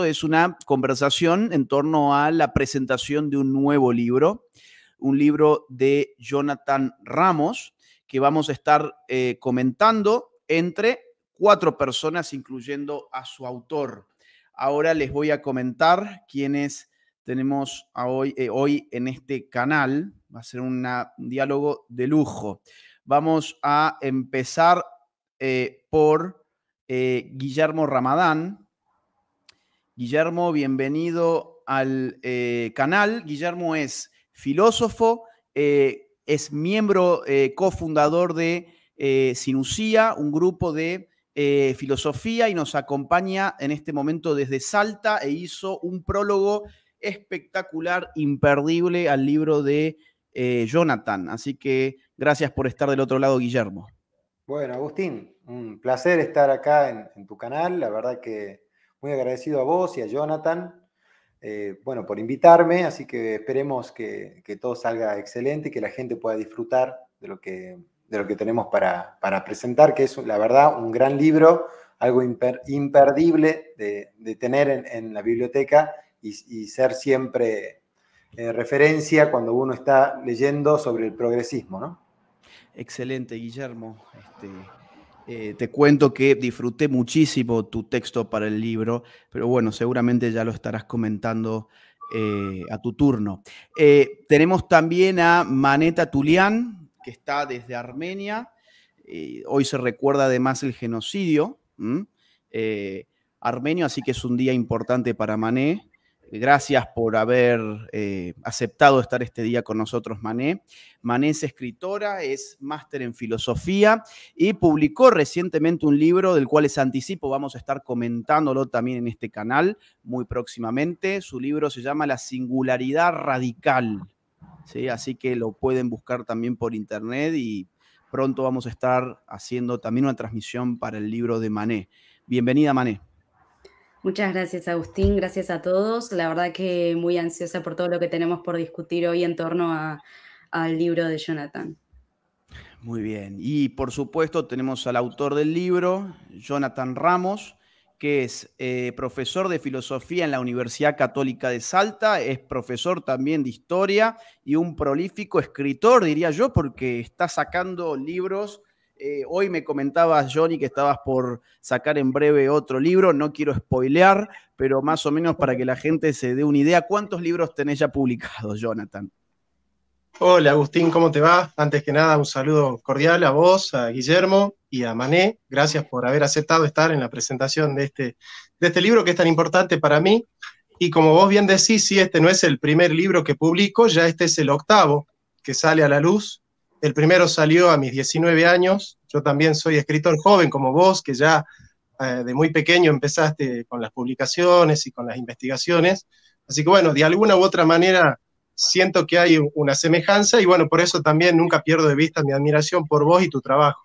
es una conversación en torno a la presentación de un nuevo libro, un libro de Jonathan Ramos, que vamos a estar eh, comentando entre cuatro personas, incluyendo a su autor. Ahora les voy a comentar quiénes tenemos eh, hoy, en este canal. Va a ser un diálogo de lujo. Vamos a empezar eh, por Guillermo Ramadán, Guillermo, bienvenido al eh, canal. Guillermo es filósofo, eh, es miembro eh, cofundador de Sinusía, un grupo de filosofía, y nos acompaña en este momento desde Salta e hizo un prólogo espectacular, imperdible al libro de Jonathan. Así que gracias por estar del otro lado, Guillermo. Bueno, Agustín, un placer estar acá en, en tu canal. La verdad que muy agradecido a vos y a Jonathan, eh, bueno, por invitarme, así que esperemos que, todo salga excelente y que la gente pueda disfrutar de lo que, de lo que tenemos para, presentar, que es, la verdad, un gran libro, algo imperdible de, tener en, la biblioteca y, ser siempre eh, referencia cuando uno está leyendo sobre el progresismo, ¿no? Excelente, Guillermo. Este, eh, te cuento que disfruté muchísimo tu texto para el libro, pero bueno, seguramente ya lo estarás comentando eh, a tu turno. Eh, tenemos también a Maneta Tulian, que está desde Armenia. hoy se recuerda además el genocidio armenio, así que es un día importante para Mané. Eh, gracias por haber eh, aceptado estar este día con nosotros, Mané. Mané es escritora, es máster en filosofía y publicó recientemente un libro del cual es anticipo, vamos a estar comentándolo también en este canal muy próximamente. Su libro se llama La singularidad radical. ¿sí? Así que lo pueden buscar también por internet y pronto vamos a estar haciendo también una transmisión para el libro de Mané. Bienvenida, Mané. Muchas gracias, Agustín. Gracias a todos. La verdad que muy ansiosa por todo lo que tenemos por discutir hoy en torno al libro de Jonathan. Muy bien. Y por supuesto tenemos al autor del libro, Jonathan Ramos, que es eh, profesor de filosofía en la Universidad Católica de Salta, es profesor también de historia y un prolífico escritor, diría yo, porque está sacando libros eh, hoy me comentabas, Johnny, que estabas por sacar en breve otro libro. No quiero spoilear, pero más o menos para que la gente se dé una idea, ¿cuántos libros tenés ya publicados, Jonathan? Hola, Agustín, ¿cómo te va? Antes que nada, un saludo cordial a vos, a Guillermo y a Mané. Gracias por haber aceptado estar en la presentación de este, de este libro que es tan importante para mí. Y como vos bien decís, si este no es el primer libro que publico, ya este es el octavo que sale a la luz el primero salió a mis 19 años. Yo también soy escritor joven como vos, que ya eh, de muy pequeño empezaste con las publicaciones y con las investigaciones. Así que bueno, de alguna u otra manera siento que hay una semejanza y bueno, por eso también nunca pierdo de vista mi admiración por vos y tu trabajo.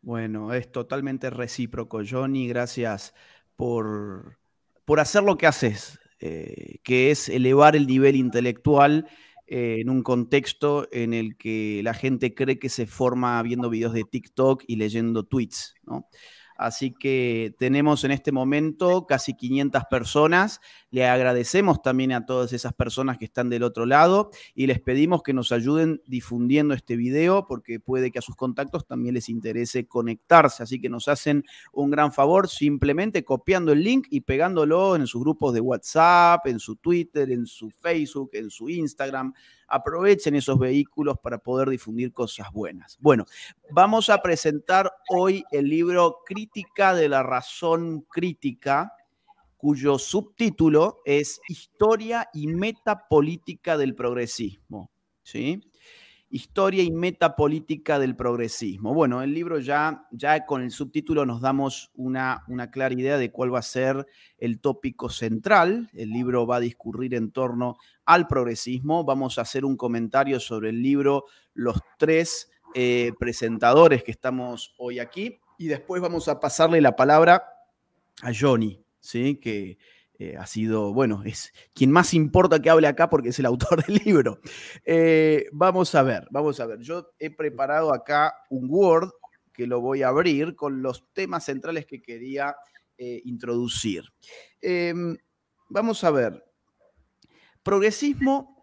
Bueno, es totalmente recíproco, Johnny. Gracias por, por hacer lo que haces, eh, que es elevar el nivel intelectual eh, en un contexto en el que la gente cree que se forma viendo videos de TikTok y leyendo tweets, ¿no? Así que tenemos en este momento casi 500 personas. Le agradecemos también a todas esas personas que están del otro lado y les pedimos que nos ayuden difundiendo este video porque puede que a sus contactos también les interese conectarse. Así que nos hacen un gran favor simplemente copiando el link y pegándolo en sus grupos de WhatsApp, en su Twitter, en su Facebook, en su Instagram aprovechen esos vehículos para poder difundir cosas buenas. Bueno, vamos a presentar hoy el libro Crítica de la Razón Crítica, cuyo subtítulo es Historia y Metapolítica del Progresismo. ¿Sí? Historia y metapolítica del progresismo. Bueno, el libro ya, ya con el subtítulo nos damos una, una clara idea de cuál va a ser el tópico central. El libro va a discurrir en torno al progresismo. Vamos a hacer un comentario sobre el libro, los tres eh, presentadores que estamos hoy aquí. Y después vamos a pasarle la palabra a Johnny, ¿sí? que, eh, ha sido, bueno, es quien más importa que hable acá porque es el autor del libro. Eh, vamos a ver, vamos a ver. Yo he preparado acá un Word que lo voy a abrir con los temas centrales que quería eh, introducir. Em, vamos a ver. Progresismo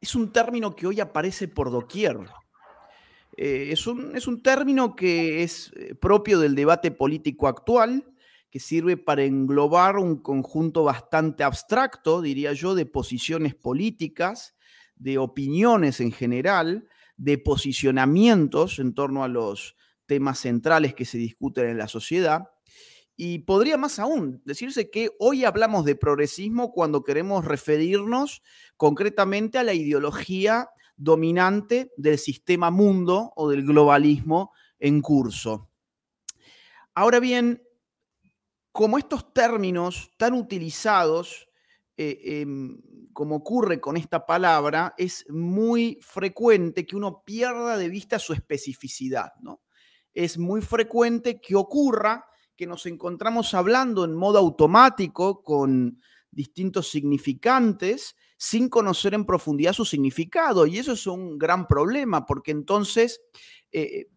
es un término que hoy aparece por doquier. es, un, es un término que es propio del debate político actual, que sirve para englobar un conjunto bastante abstracto, diría yo, de posiciones políticas, de opiniones en general, de posicionamientos en torno a los temas centrales que se discuten en la sociedad. Y podría más aún decirse que hoy hablamos de progresismo cuando queremos referirnos concretamente a la ideología dominante del sistema mundo o del globalismo en curso. Ahora bien, como estos términos tan utilizados, eh, em, como ocurre con esta palabra, es muy frecuente que uno pierda de vista su especificidad, ¿no? Es muy frecuente que ocurra que nos encontramos hablando en modo automático con distintos significantes sin conocer en profundidad su significado. Y eso es un gran problema, porque entonces eh,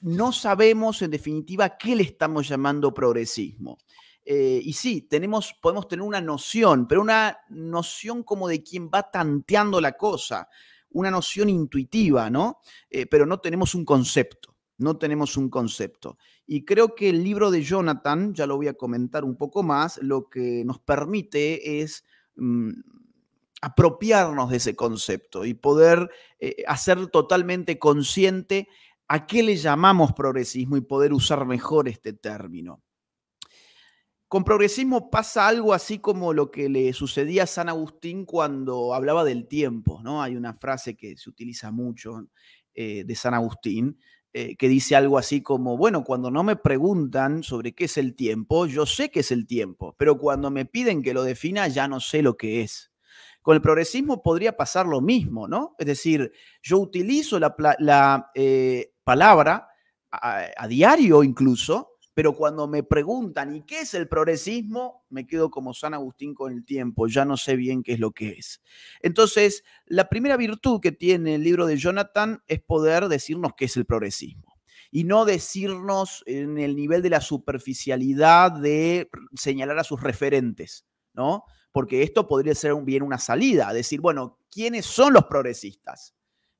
no sabemos en definitiva qué le estamos llamando progresismo. Eh, y sí, tenemos, podemos tener una noción, pero una noción como de quien va tanteando la cosa, una noción intuitiva, ¿no? Eh, pero no tenemos un concepto, no tenemos un concepto. Y creo que el libro de Jonathan, ya lo voy a comentar un poco más, lo que nos permite es mm, apropiarnos de ese concepto y poder eh, hacer totalmente consciente a qué le llamamos progresismo y poder usar mejor este término. Con progresismo pasa algo así como lo que le sucedía a San Agustín cuando hablaba del tiempo, ¿no? Hay una frase que se utiliza mucho eh, de San Agustín eh, que dice algo así como, bueno, cuando no me preguntan sobre qué es el tiempo, yo sé qué es el tiempo, pero cuando me piden que lo defina, ya no sé lo que es. Con el progresismo podría pasar lo mismo, ¿no? Es decir, yo utilizo la, eh, palabra, a, diario incluso, pero cuando me preguntan, ¿y qué es el progresismo? Me quedo como San Agustín con el tiempo, ya no sé bien qué es lo que es. Entonces, la primera virtud que tiene el libro de Jonathan es poder decirnos qué es el progresismo y no decirnos en el nivel de la superficialidad de señalar a sus referentes, ¿no? Porque esto podría ser bien una salida, decir, bueno, ¿quiénes son los progresistas?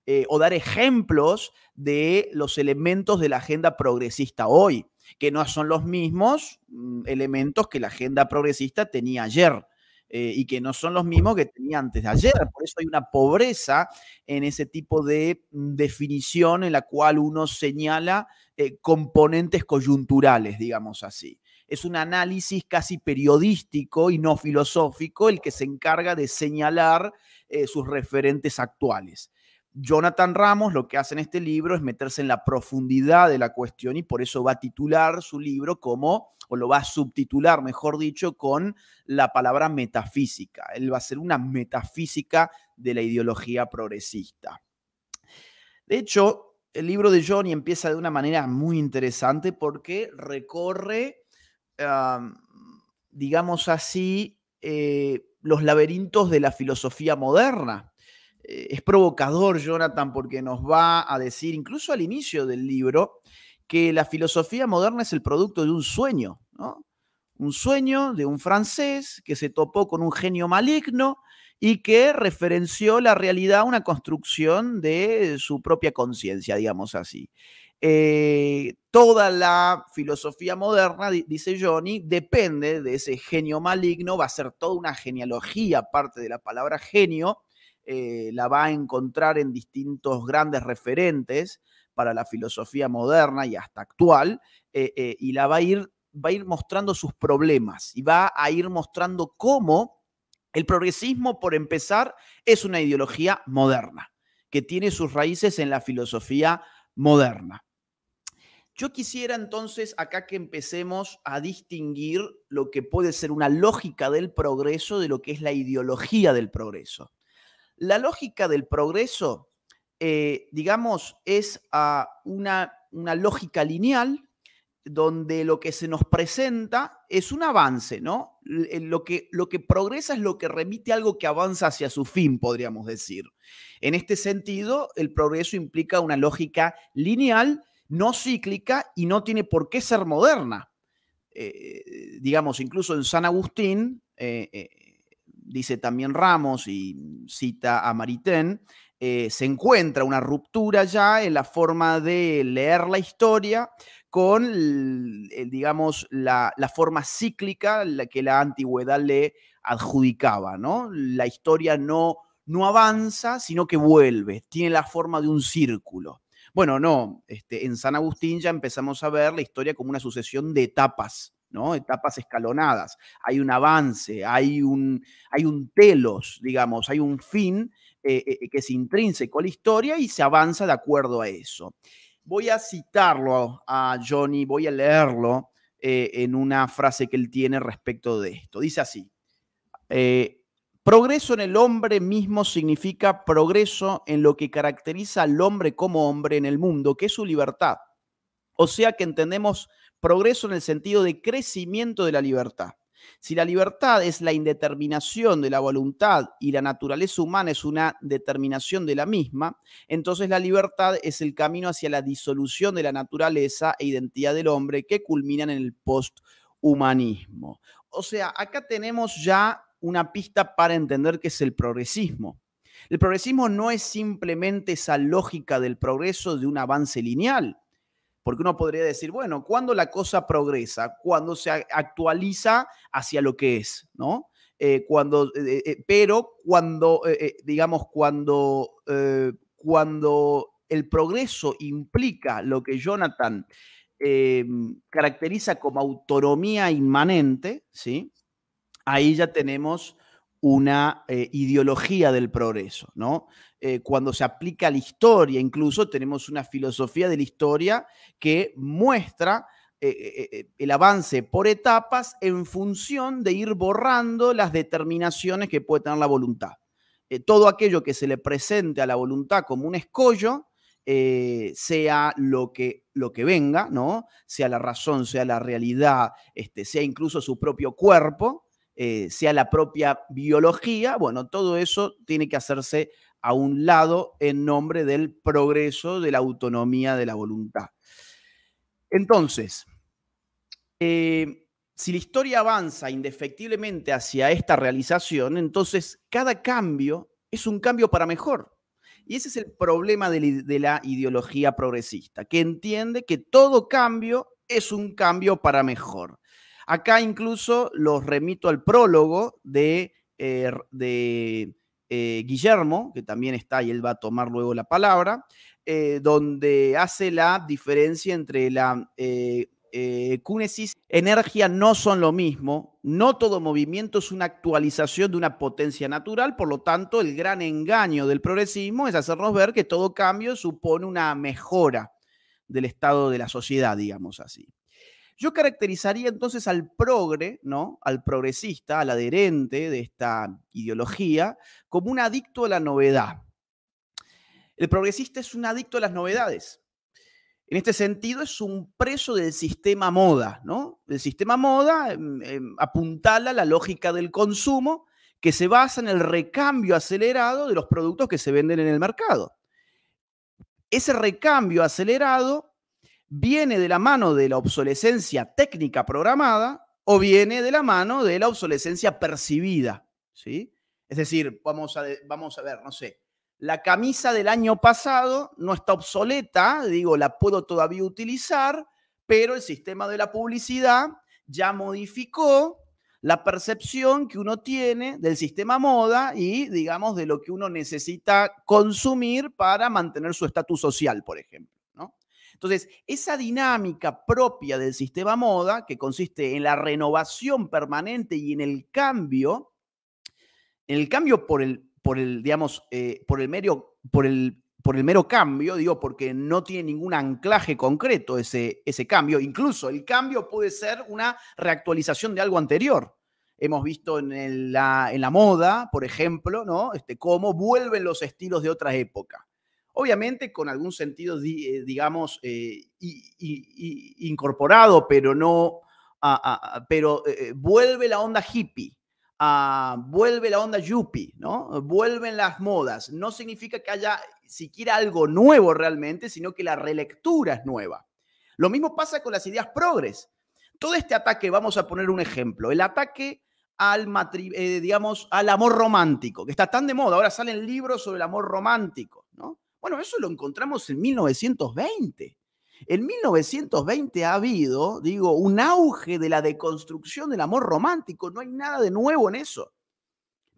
Eh, o dar ejemplos de los elementos de la agenda progresista hoy, que no son los mismos mm, elementos que la agenda progresista tenía ayer. Eh, y que no son los mismos que tenía antes de ayer. Por eso hay una pobreza en ese tipo de mm, definición en la cual uno señala eh, componentes coyunturales, digamos así. Es un análisis casi periodístico y no filosófico el que se encarga de señalar sus referentes actuales. Jonathan Ramos lo que hace en este libro es meterse en la profundidad de la cuestión y por eso va a titular su libro como, o lo va a subtitular, mejor dicho, con la palabra metafísica. Él va a ser una metafísica de la ideología progresista. De hecho, el libro de Johnny empieza de una manera muy interesante porque recorre, digamos así, eh, los laberintos de la filosofía moderna eh, es provocador, Jonathan, porque nos va a decir, incluso al inicio del libro, que la filosofía moderna es el producto de un sueño, ¿no? Un sueño de un francés que se topó con un genio maligno y que referenció la realidad a una construcción de su propia conciencia, digamos así. Eh, toda la filosofía moderna, dice Johnny, depende de ese genio maligno, va a ser toda una genealogía, parte de la palabra genio, eh, la va a encontrar en distintos grandes referentes para la filosofía moderna y hasta actual, eh, eh, y la va a, va a ir mostrando sus problemas y va a ir mostrando cómo el progresismo, por empezar, es una ideología moderna, que tiene sus raíces en la filosofía moderna. Yo quisiera entonces acá que empecemos a distinguir lo que puede ser una lógica del progreso de lo que es la ideología del progreso. La lógica del progreso, eh, digamos, es una, lógica lineal donde lo que se nos presenta es un avance, ¿no? Eh, lo que, lo que progresa es lo que remite algo que avanza hacia su fin, podríamos decir. En este sentido, el progreso implica una lógica lineal, no cíclica y no tiene por qué ser moderna. Eh, digamos, incluso en San Agustín, dice también Ramos y cita a Maritain, eh, se encuentra una ruptura ya en la forma de leer la historia con, eh, digamos, la, forma cíclica la que la antigüedad le adjudicaba, ¿no? La historia no, no avanza, sino que vuelve, tiene la forma de un círculo. Bueno, no, este, en San Agustín ya empezamos a ver la historia como una sucesión de etapas Etapas escalonadas. Hay un avance, hay un, hay un telos, digamos, hay un fin eh, eh, eh, que es intrínseco a la historia y se avanza de acuerdo a eso. Voy a citarlo a Johnny, voy a leerlo en una frase que él tiene respecto de esto. Dice así, progreso en el hombre mismo significa progreso en lo que caracteriza al hombre como hombre en el mundo, que es su libertad. O sea que entendemos progreso en el sentido de crecimiento de la libertad. Si la libertad es la indeterminación de la voluntad y la naturaleza humana es una determinación de la misma, entonces la libertad es el camino hacia la disolución de la naturaleza e identidad del hombre que culminan en el posthumanismo. O sea, acá tenemos ya una pista para entender qué es el progresismo. El progresismo no es simplemente esa lógica del progreso de un avance lineal porque uno podría decir, bueno, ¿cuándo la cosa progresa? Cuando se actualiza hacia lo que es, ¿no? Eh, cuando, eh, eh, pero cuando, digamos, cuando, cuando el progreso implica lo que Jonathan caracteriza como autonomía inmanente, ¿sí? ahí ya tenemos una eh, ideología del progreso, ¿no? Eh, cuando se aplica a la historia, incluso tenemos una filosofía de la historia que muestra eh, el avance por etapas en función de ir borrando las determinaciones que puede tener la voluntad. todo aquello que se le presente a la voluntad como un escollo, sea lo que, lo que venga, ¿no? Sea la razón, sea la realidad, este, sea incluso su propio cuerpo, eh, sea la propia biología, bueno, todo eso tiene que hacerse a un lado en nombre del progreso de la autonomía de la voluntad. Entonces, eh, si la historia avanza indefectiblemente hacia esta realización, entonces cada cambio es un cambio para mejor. Y ese es el problema de la ideología progresista, que entiende que todo cambio es un cambio para mejor. Acá incluso los remito al prólogo de, eh, eh, Guillermo, que también está y él va a tomar luego la palabra, eh, donde hace la diferencia entre la cunesis, energía no son lo mismo, no todo movimiento es una actualización de una potencia natural, por lo tanto el gran engaño del progresismo es hacernos ver que todo cambio supone una mejora del estado de la sociedad, digamos así. Yo caracterizaría entonces al progre, ¿no? Al progresista, al adherente de esta ideología, como un adicto a la novedad. El progresista es un adicto a las novedades. En este sentido, es un preso del sistema moda, ¿no? El sistema moda em, em, apuntala la lógica del consumo que se basa en el recambio acelerado de los productos que se venden en el mercado. Ese recambio acelerado viene de la mano de la obsolescencia técnica programada o viene de la mano de la obsolescencia percibida, ¿sí? Es decir, vamos a, vamos a ver, no sé, la camisa del año pasado no está obsoleta, digo, la puedo todavía utilizar, pero el sistema de la publicidad ya modificó la percepción que uno tiene del sistema moda y, digamos, de lo que uno necesita consumir para mantener su estatus social, por ejemplo. Entonces, esa dinámica propia del sistema moda, que consiste en la renovación permanente y en el cambio, en el cambio por el, por el digamos, eh, por el mero, por el, por el mero cambio, digo, porque no tiene ningún anclaje concreto ese, ese cambio. Incluso el cambio puede ser una reactualización de algo anterior hemos visto en, la, moda, por ejemplo, ¿no? Este, cómo vuelven los estilos de otra época obviamente con algún sentido, eh, digamos, eh, incorporado, pero no, pero eh, vuelve la onda hippie. Ah, vuelve la onda yuppie, ¿no? Vuelven las modas. No significa que haya siquiera algo nuevo realmente, sino que la relectura es nueva. Lo mismo pasa con las ideas progres. Todo este ataque, vamos a poner un ejemplo, el ataque al, digamos, al amor romántico, que está tan de moda. Ahora salen libros sobre el amor romántico, ¿no? Bueno, eso lo encontramos en 1920. En 1920 ha habido, digo, un auge de la deconstrucción del amor romántico. No hay nada de nuevo en eso.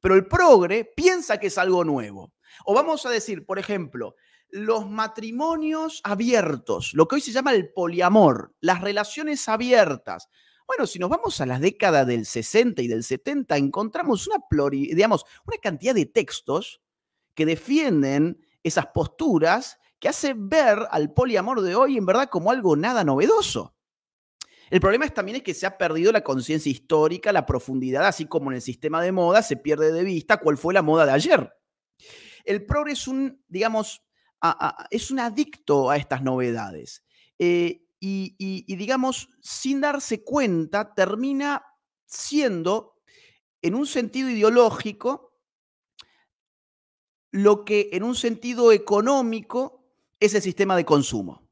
Pero el progre piensa que es algo nuevo. O vamos a decir, por ejemplo, los matrimonios abiertos, lo que hoy se llama el poliamor, las relaciones abiertas. Bueno, si nos vamos a las décadas del 60 y del 70, encontramos una, digamos, una cantidad de textos que defienden esas posturas que hace ver al poliamor de hoy en verdad como algo nada novedoso. El problema también es que se ha perdido la conciencia histórica, la profundidad, así como en el sistema de moda se pierde de vista cuál fue la moda de ayer. El progre es un, digamos, es un adicto a estas novedades. Eh, y, y, digamos, sin darse cuenta, termina siendo, en un sentido ideológico, lo que en un sentido económico es el sistema de consumo,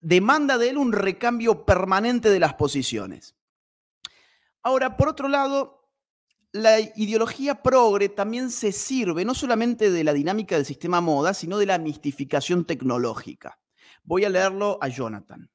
Demanda de él un recambio permanente de las posiciones. Ahora, por otro lado, la ideología progre también se sirve no solamente de la dinámica del sistema moda, sino de la mistificación tecnológica. Voy a leerlo a Jonathan.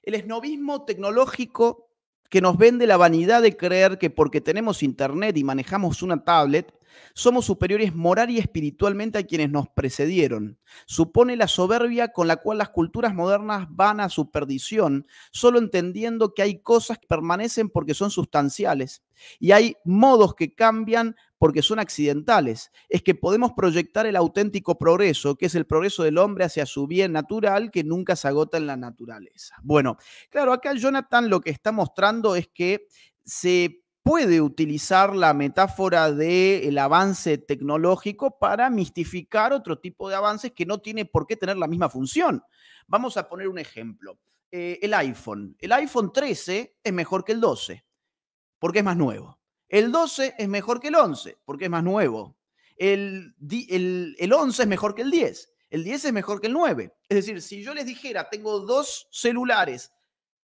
El esnovismo tecnológico que nos vende la vanidad de creer que porque tenemos internet y manejamos una tablet, somos superiores moral y espiritualmente a quienes nos precedieron. Supone la soberbia con la cual las culturas modernas van a su perdición, solo entendiendo que hay cosas que permanecen porque son sustanciales y hay modos que cambian porque son accidentales, es que podemos proyectar el auténtico progreso, que es el progreso del hombre hacia su bien natural que nunca se agota en la naturaleza. Bueno, claro, acá Jonathan lo que está mostrando es que se puede utilizar la metáfora del avance tecnológico para mistificar otro tipo de avances que no tiene por qué tener la misma función. Vamos a poner un ejemplo. Eh, el iPhone. El iPhone 13 es mejor que el 12 porque es más nuevo. El 12 es mejor que el 11 porque es más nuevo. El, 11 es mejor que el 10. El 10 es mejor que el 9. Es decir, si yo les dijera, tengo dos celulares,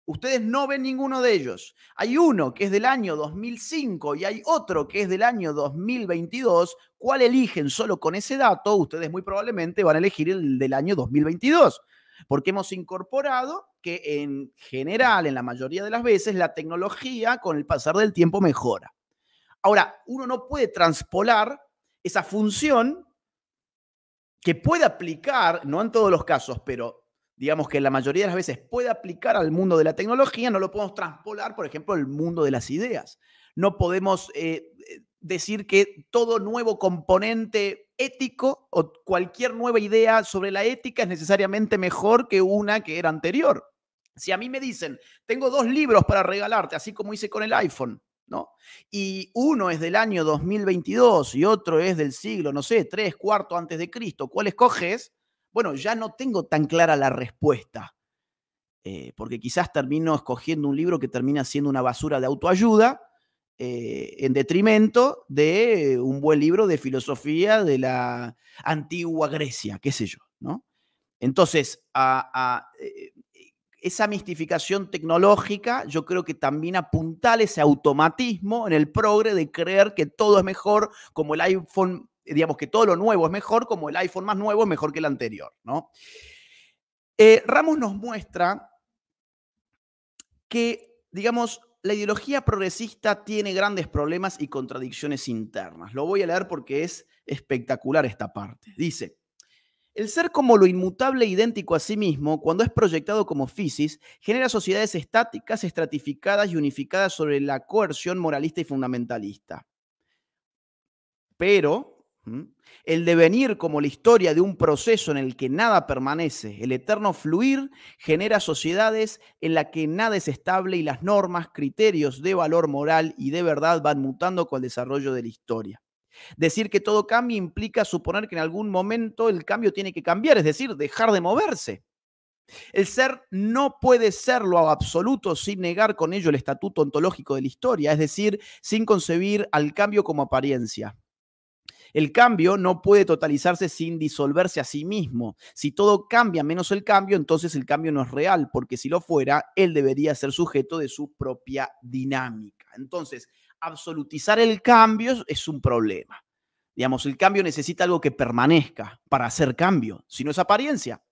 ustedes no ven ninguno de ellos. Hay uno que es del año 2005 y hay otro que es del año 2022. ¿Cuál eligen? Solo con ese dato, ustedes muy probablemente van a elegir el del año 2022. Porque hemos incorporado que en general, en la mayoría de las veces, la tecnología con el pasar del tiempo mejora. Ahora, uno no puede transpolar esa función que puede aplicar, no en todos los casos, pero digamos que la mayoría de las veces puede aplicar al mundo de la tecnología, no lo podemos transpolar, por ejemplo, al mundo de las ideas. No podemos eh, eh, decir que todo nuevo componente ético o cualquier nueva idea sobre la ética es necesariamente mejor que una que era anterior. Si a mí me dicen, tengo dos libros para regalarte, así como hice con el iPhone, y uno es del año 2022 y otro es del siglo, no sé, tres cuartos antes de Cristo. ¿Cuál escoges? Bueno, ya no tengo tan clara la respuesta. Eh, porque quizás termino escogiendo un libro que termina siendo una basura de autoayuda, eh, en detrimento de un buen libro de filosofía de la antigua Grecia, qué sé yo, ¿no? Entonces, a, eh, esa mistificación tecnológica, yo creo que también a ese automatismo en el progre de creer que todo es mejor como el iPhone, digamos que todo lo nuevo es mejor como el iPhone más nuevo es mejor que el anterior, ¿no? Eh, Ramos nos muestra que, digamos, la ideología progresista tiene grandes problemas y contradicciones internas. Lo voy a leer porque es espectacular esta parte. Dice, el ser como lo inmutable e idéntico a sí mismo, cuando es proyectado como fisis, genera sociedades estáticas, estratificadas y unificadas sobre la coerción moralista y fundamentalista. Pero el devenir como la historia de un proceso en el que nada permanece, el eterno fluir, genera sociedades en las que nada es estable y las normas, criterios de valor moral y de verdad van mutando con el desarrollo de la historia. Decir que todo cambia implica suponer que en algún momento el cambio tiene que cambiar, es decir, dejar de moverse. El ser no puede serlo lo absoluto sin negar con ello el estatuto ontológico de la historia, es decir, sin concebir al cambio como apariencia. El cambio no puede totalizarse sin disolverse a sí mismo. Si todo cambia menos el cambio, entonces el cambio no es real, porque si lo fuera, él debería ser sujeto de su propia dinámica. Entonces, absolutizar el cambio es un problema. Digamos, el cambio necesita algo que permanezca para hacer cambio, si no es apariencia.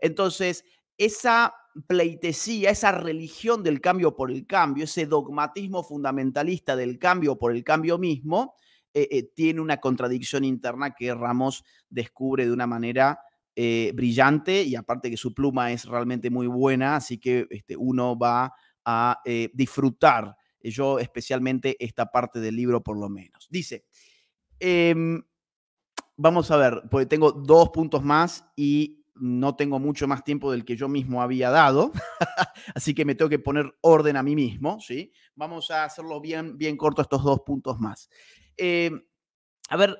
Entonces, esa pleitesía, esa religión del cambio por el cambio, ese dogmatismo fundamentalista del cambio por el cambio mismo, eh, eh, tiene una contradicción interna que Ramos descubre de una manera eh, brillante y aparte que su pluma es realmente muy buena, así que este, uno va a disfrutar eh, yo especialmente esta parte del libro por lo menos. Dice, em, vamos a ver, porque tengo dos puntos más y no tengo mucho más tiempo del que yo mismo había dado, así que me tengo que poner orden a mí mismo, ¿sí? Vamos a hacerlo bien, bien corto estos dos puntos más. Em, a ver,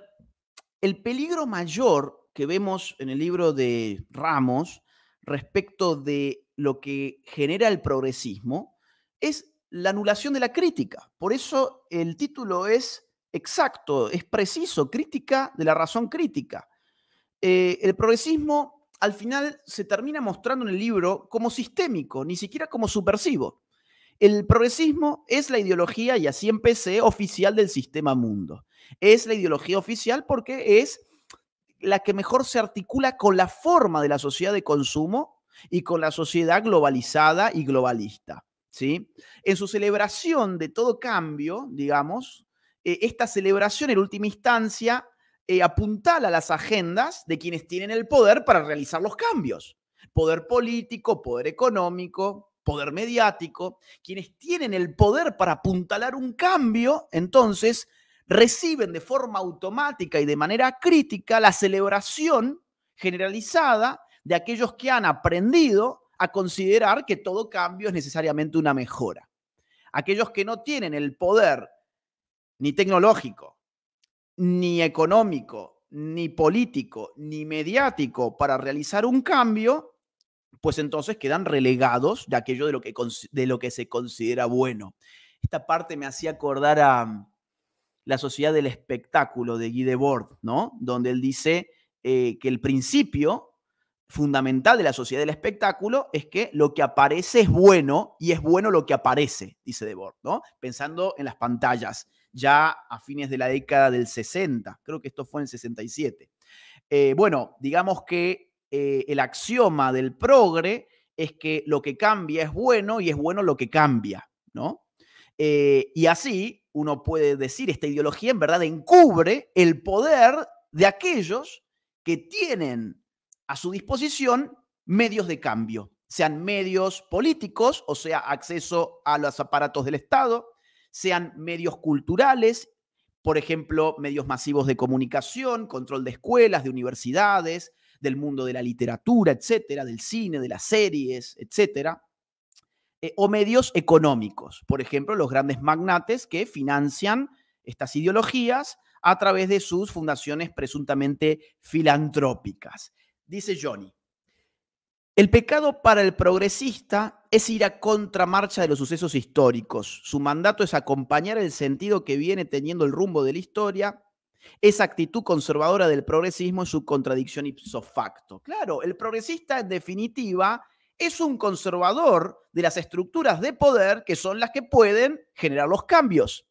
el peligro mayor que vemos en el libro de Ramos respecto de lo que genera el progresismo es la anulación de la crítica. Por eso el título es exacto, es preciso, crítica de la razón crítica. Eh, el progresismo al final se termina mostrando en el libro como sistémico, ni siquiera como supersivo. El progresismo es la ideología, y así empecé, oficial del sistema mundo. Es la ideología oficial porque es la que mejor se articula con la forma de la sociedad de consumo y con la sociedad globalizada y globalista. En su celebración de todo cambio, digamos, eh, esta celebración en última instancia eh, apuntala las agendas de quienes tienen el poder para realizar los cambios. Poder político, poder económico, poder mediático, quienes tienen el poder para apuntalar un cambio, entonces reciben de forma automática y de manera crítica la celebración generalizada de aquellos que han aprendido a considerar que todo cambio es necesariamente una mejora. Aquellos que no tienen el poder ni tecnológico, ni económico, ni político, ni mediático para realizar un cambio, pues entonces quedan relegados de aquello de lo que, de lo que se considera bueno. Esta parte me hacía acordar a mm, la sociedad del espectáculo de Guy Debord, ¿no? Donde él dice eh, que el principio fundamental de la sociedad del espectáculo es que lo que aparece es bueno y es bueno lo que aparece, dice Debord, ¿no? Pensando en las pantallas, ya a fines de la década del 60, creo que esto fue en 67. Eh, bueno, digamos que eh, el axioma del progre es que lo que cambia es bueno y es bueno lo que cambia, ¿no? Eh, y así uno puede decir, esta ideología en verdad encubre el poder de aquellos que tienen a su disposición medios de cambio, sean medios políticos, o sea, acceso a los aparatos del Estado, sean medios culturales, por ejemplo, medios masivos de comunicación, control de escuelas, de universidades, del mundo de la literatura, etcétera, del cine, de las series, etcétera, eh, o medios económicos, por ejemplo, los grandes magnates que financian estas ideologías a través de sus fundaciones presuntamente filantrópicas. Dice Johnny, el pecado para el progresista es ir a contramarcha de los sucesos históricos. Su mandato es acompañar el sentido que viene teniendo el rumbo de la historia. Esa actitud conservadora del progresismo es su contradicción ipso facto. Claro, el progresista en definitiva es un conservador de las estructuras de poder que son las que pueden generar los cambios.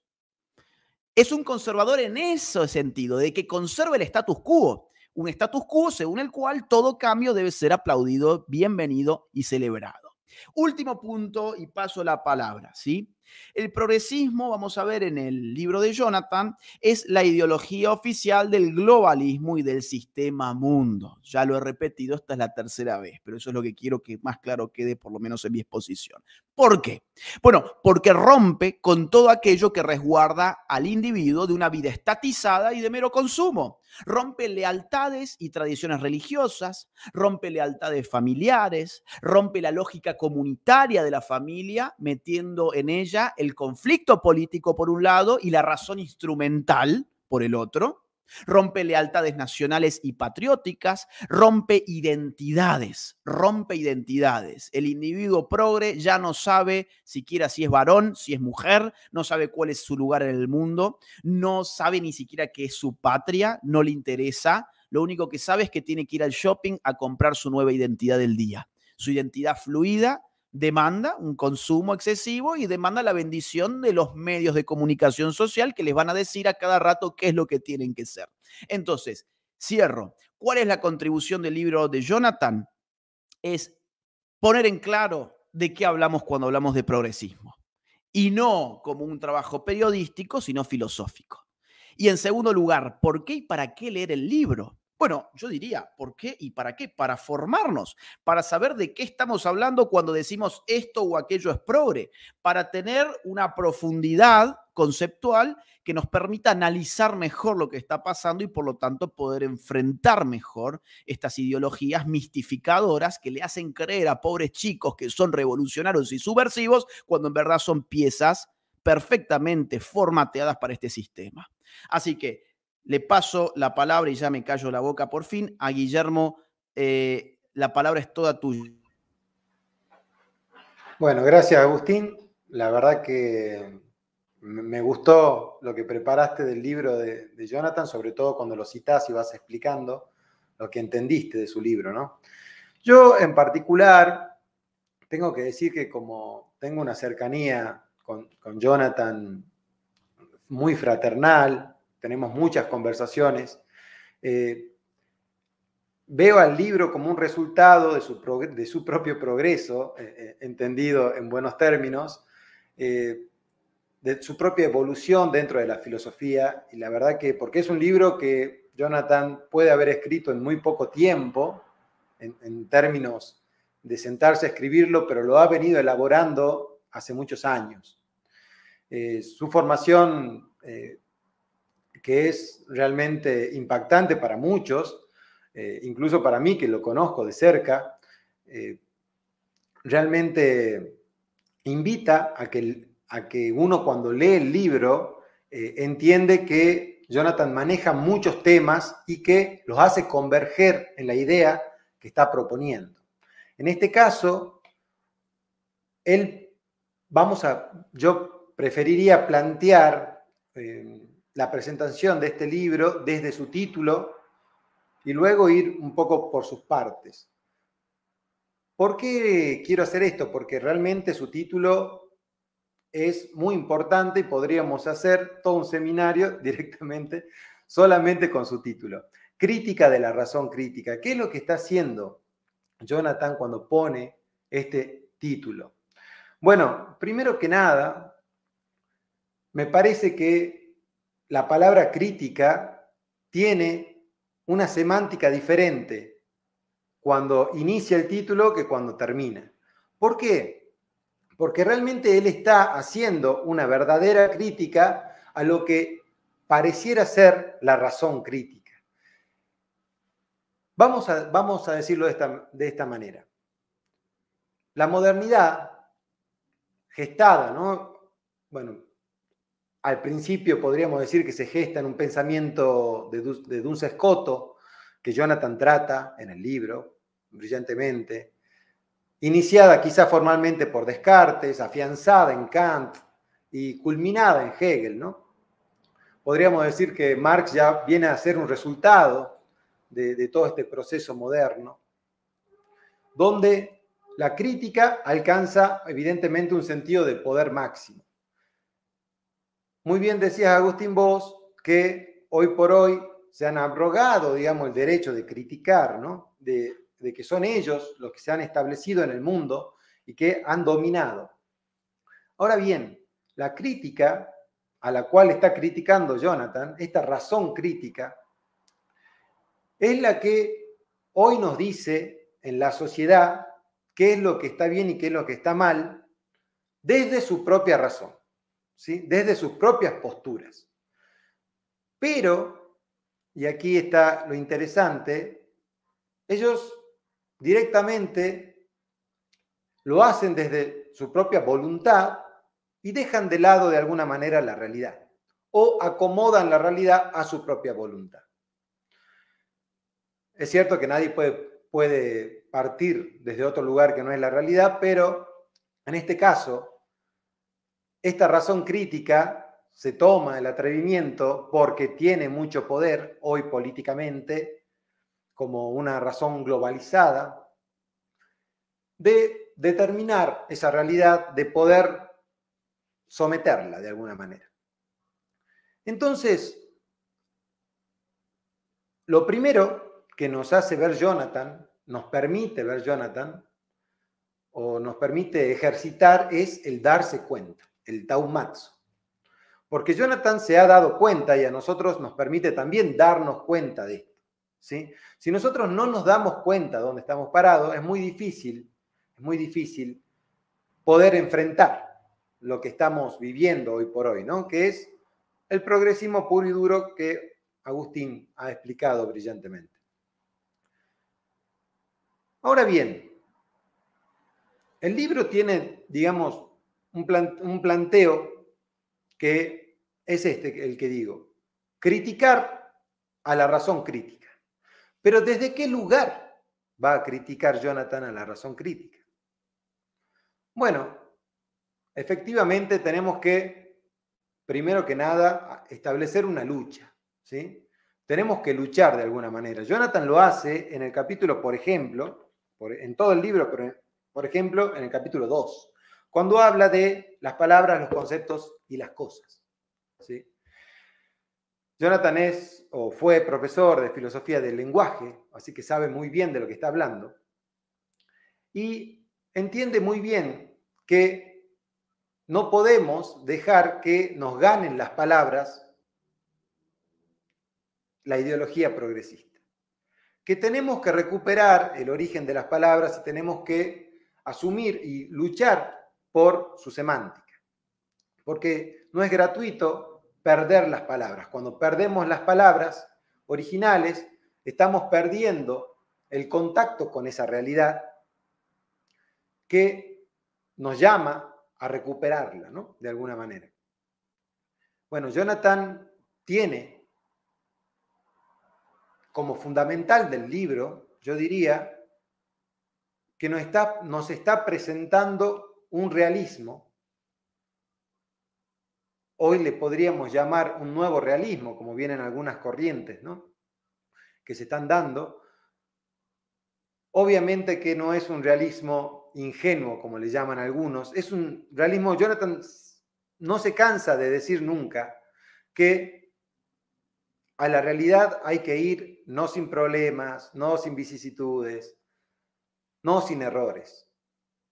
Es un conservador en ese sentido, de que conserva el status quo un status quo según el cual todo cambio debe ser aplaudido, bienvenido y celebrado. Último punto y paso la palabra, ¿sí? El progresismo, vamos a ver en el libro de Jonathan, es la ideología oficial del globalismo y del sistema mundo. Ya lo he repetido, esta es la tercera vez, pero eso es lo que quiero que más claro quede, por lo menos en mi exposición. ¿Por qué? Bueno, porque rompe con todo aquello que resguarda al individuo de una vida estatizada y de mero consumo. Rompe lealtades y tradiciones religiosas, rompe lealtades familiares, rompe la lógica comunitaria de la familia, metiendo en ella el conflicto político por un lado y la razón instrumental por el otro rompe lealtades nacionales y patrióticas, rompe identidades, rompe identidades. El individuo progre ya no sabe siquiera si es varón, si es mujer, no sabe cuál es su lugar en el mundo, no sabe ni siquiera qué es su patria, no le interesa, lo único que sabe es que tiene que ir al shopping a comprar su nueva identidad del día, su identidad fluida demanda un consumo excesivo y demanda la bendición de los medios de comunicación social que les van a decir a cada rato qué es lo que tienen que ser. Entonces, cierro. ¿Cuál es la contribución del libro de Jonathan? Es poner en claro de qué hablamos cuando hablamos de progresismo. Y no como un trabajo periodístico, sino filosófico. Y en segundo lugar, ¿por qué y para qué leer el libro? Bueno, yo diría, ¿por qué y para qué? Para formarnos, para saber de qué estamos hablando cuando decimos esto o aquello es progre, para tener una profundidad conceptual que nos permita analizar mejor lo que está pasando y por lo tanto poder enfrentar mejor estas ideologías mistificadoras que le hacen creer a pobres chicos que son revolucionarios y subversivos cuando en verdad son piezas perfectamente formateadas para este sistema. Así que le paso la palabra y ya me callo la boca por fin a Guillermo. Eh, la palabra es toda tuya. Bueno, gracias Agustín. La verdad que me gustó lo que preparaste del libro de, Jonathan, sobre todo cuando lo citas y vas explicando lo que entendiste de su libro, ¿no? Yo en particular tengo que decir que como tengo una cercanía con, con Jonathan muy fraternal, tenemos muchas conversaciones, eh, veo al libro como un resultado de su, de su propio progreso, eh, eh, entendido en buenos términos, de su propia evolución dentro de la filosofía. Y la verdad que, porque es un libro que Jonathan puede haber escrito en muy poco tiempo, en, términos de sentarse a escribirlo, pero lo ha venido elaborando hace muchos años. su formación que es realmente impactante para muchos, eh, incluso para mí que lo conozco de cerca, eh, realmente invita a que, a que, uno cuando lee el libro eh, entiende que Jonathan maneja muchos temas y que los hace converger en la idea que está proponiendo. En este caso, él, vamos a, yo preferiría plantear la presentación de este libro desde su título y luego ir un poco por sus partes. ¿Por qué quiero hacer esto? Porque realmente su título es muy importante y podríamos hacer todo un seminario directamente solamente con su título. Crítica de la razón crítica. ¿Qué es lo que está haciendo Jonathan cuando pone este título? Bueno, primero que nada, me parece que la palabra crítica tiene una semántica diferente cuando inicia el título que cuando termina. ¿Por qué? Porque realmente él está haciendo una verdadera crítica a lo que pareciera ser la razón crítica. Vamos a, vamos a decirlo de esta, de esta manera. La modernidad gestada, ¿no? Bueno, al principio podríamos decir que se gesta en un pensamiento de, de Dunce Scotto, que Jonathan trata en el libro brillantemente, iniciada quizá formalmente por Descartes, afianzada en Kant y culminada en Hegel, ¿no? Podríamos decir que Marx ya viene a ser un resultado de todo este proceso moderno, donde la crítica alcanza evidentemente un sentido de poder máximo muy bien decías, Agustín, vos, que hoy por hoy se han abrogado, digamos, el derecho de criticar, ¿no? De, de que son ellos los que se han establecido en el mundo y que han dominado. Ahora bien, la crítica a la cual está criticando Jonathan, esta razón crítica, es la que hoy nos dice en la sociedad qué es lo que está bien y qué es lo que está mal desde su propia razón. ¿sí? desde sus propias posturas. Pero, y aquí está lo interesante, ellos directamente lo hacen desde su propia voluntad y dejan de lado de alguna manera la realidad o acomodan la realidad a su propia voluntad. Es cierto que nadie puede, puede partir desde otro lugar que no es la realidad, pero en este caso esta razón crítica se toma el atrevimiento porque tiene mucho poder hoy políticamente como una razón globalizada de determinar esa realidad, de poder someterla de alguna manera. Entonces, lo primero que nos hace ver Jonathan, nos permite ver Jonathan, o nos permite ejercitar, es el darse cuenta el Max. Porque Jonathan se ha dado cuenta y a nosotros nos permite también darnos cuenta de esto. ¿sí? Si nosotros no nos damos cuenta de dónde estamos parados, es muy difícil, es muy difícil poder enfrentar lo que estamos viviendo hoy por hoy, ¿no? que es el progresismo puro y duro que Agustín ha explicado brillantemente. Ahora bien, el libro tiene, digamos, un, planteo que es este el que digo. Criticar a la razón crítica. Pero ¿desde qué lugar va a criticar Jonathan a la razón crítica? Bueno, efectivamente tenemos que, primero que nada, establecer una lucha. ¿sí? Tenemos que luchar de alguna manera. Jonathan lo hace en el capítulo, por ejemplo, en todo el libro, por ejemplo, en el capítulo 2 cuando habla de las palabras, los conceptos y las cosas. Jonathan es o fue profesor de filosofía del lenguaje, así que sabe muy bien de lo que está hablando. Y entiende muy bien que no podemos dejar que nos ganen las palabras la ideología progresista. Que tenemos que recuperar el origen de las palabras y tenemos que asumir y luchar por su semántica. Porque no es gratuito perder las palabras. Cuando perdemos las palabras originales, estamos perdiendo el contacto con esa realidad que nos llama a recuperarla, ¿no? De alguna manera. Bueno, Jonathan tiene como fundamental del libro, yo diría, que nos está, nos está presentando un realismo, hoy le podríamos llamar un nuevo realismo, como vienen algunas corrientes, que se están dando, obviamente que no es un realismo ingenuo, como le llaman algunos, es un realismo, Jonathan no se cansa de decir nunca que a la realidad hay que ir no sin problemas, no sin vicisitudes, no sin errores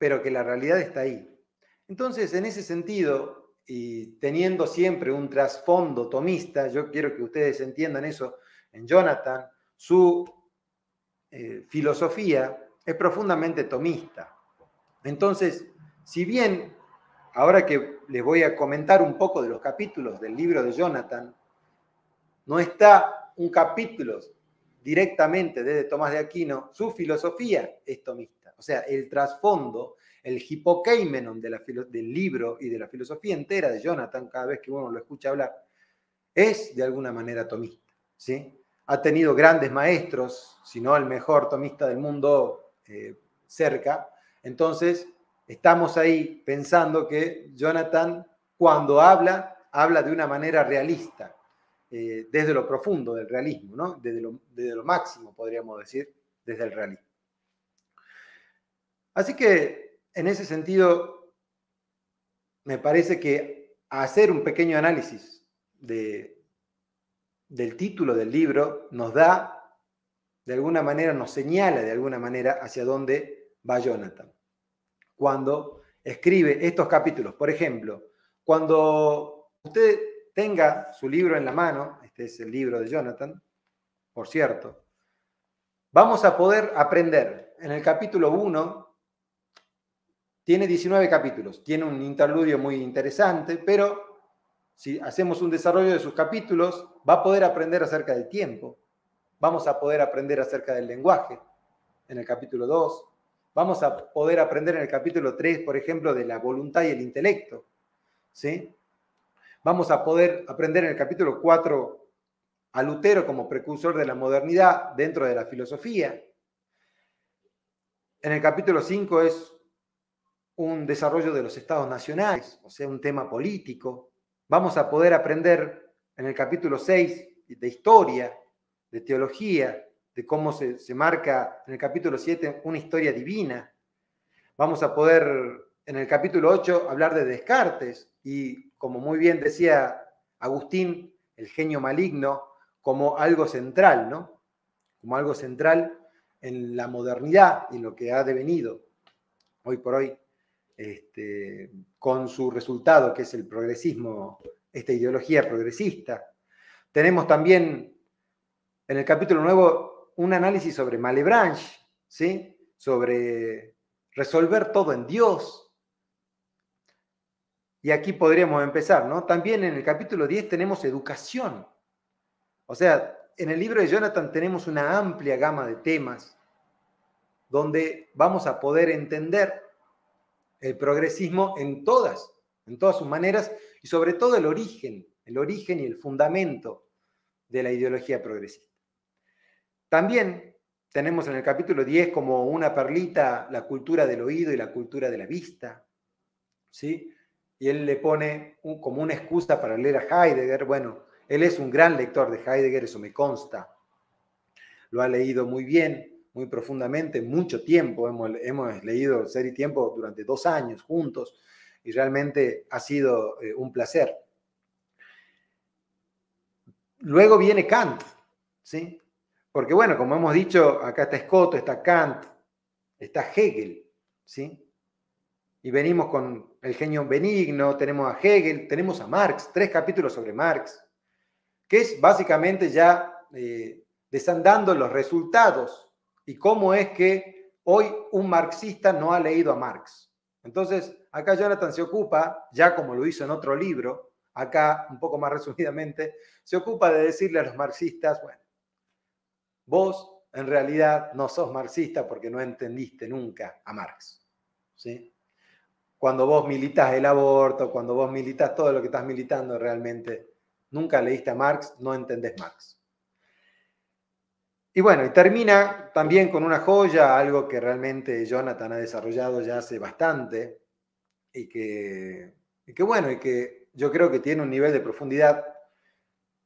pero que la realidad está ahí. Entonces, en ese sentido, y teniendo siempre un trasfondo tomista, yo quiero que ustedes entiendan eso, en Jonathan, su eh, filosofía es profundamente tomista. Entonces, si bien ahora que les voy a comentar un poco de los capítulos del libro de Jonathan, no está un capítulo directamente desde Tomás de Aquino, su filosofía es tomista. O sea, el trasfondo, el hipokeimenon de la del libro y de la filosofía entera de Jonathan, cada vez que uno lo escucha hablar, es de alguna manera tomista. ¿sí? Ha tenido grandes maestros, si no el mejor tomista del mundo eh, cerca. Entonces, estamos ahí pensando que Jonathan, cuando habla, habla de una manera realista, eh, desde lo profundo del realismo, ¿no? desde lo máximo, podríamos decir, desde el realismo. Así que en ese sentido, me parece que hacer un pequeño análisis del título del libro nos da, de alguna manera, nos señala de alguna manera hacia dónde va Jonathan. Cuando escribe estos capítulos, por ejemplo, cuando usted tenga su libro en la mano, este es el libro de Jonathan, por cierto, vamos a poder aprender en el capítulo 1 tiene 19 capítulos, tiene un interludio muy interesante, pero si hacemos un desarrollo de sus capítulos, va a poder aprender acerca del tiempo, vamos a poder aprender acerca del lenguaje en el capítulo 2, vamos a poder aprender en el capítulo 3, por ejemplo, de la voluntad y el intelecto, ¿sí? Vamos a poder aprender en el capítulo 4 a Lutero como precursor de la modernidad dentro de la filosofía. En el capítulo 5 es un desarrollo de los estados nacionales, o sea, un tema político. Vamos a poder aprender en el capítulo 6 de historia, de teología, de cómo se, marca en el capítulo 7 una historia divina. Vamos a poder en el capítulo 8 hablar de Descartes y, como muy bien decía Agustín, el genio maligno como algo central, ¿no? Como algo central en la modernidad y lo que ha devenido hoy por hoy este, con su resultado, que es el progresismo, esta ideología progresista. Tenemos también en el capítulo nuevo un análisis sobre Malebranche, ¿sí? sobre resolver todo en Dios. Y aquí podríamos empezar, ¿no? También en el capítulo 10 tenemos educación. O sea, en el libro de Jonathan tenemos una amplia gama de temas donde vamos a poder entender el progresismo en todas, en todas sus maneras, y sobre todo el origen, el origen y el fundamento de la ideología progresista. También tenemos en el capítulo 10 como una perlita la cultura del oído y la cultura de la vista, ¿sí? Y él le pone como una excusa para leer a Heidegger, bueno, él es un gran lector de Heidegger, eso me consta, lo ha leído muy bien, muy profundamente, mucho tiempo, hemos, leído Ser y Tiempo durante dos años juntos y realmente ha sido eh, un placer. Luego viene Kant, ¿sí? Porque bueno, como hemos dicho, acá está Scott, está Kant, está Hegel, ¿sí? Y venimos con el genio benigno, tenemos a Hegel, tenemos a Marx, tres capítulos sobre Marx, que es básicamente ya eh, desandando los resultados y cómo es que hoy un marxista no ha leído a Marx. Entonces, acá Jonathan se ocupa, ya como lo hizo en otro libro, acá un poco más resumidamente, se ocupa de decirle a los marxistas, bueno, vos en realidad no sos marxista porque no entendiste nunca a Marx. ¿sí? Cuando vos militas el aborto, cuando vos militas todo lo que estás militando realmente, nunca leíste a Marx, no entendés Marx. Y bueno, y termina también con una joya, algo que realmente Jonathan ha desarrollado ya hace bastante y que, bueno, y que yo creo que tiene un nivel de profundidad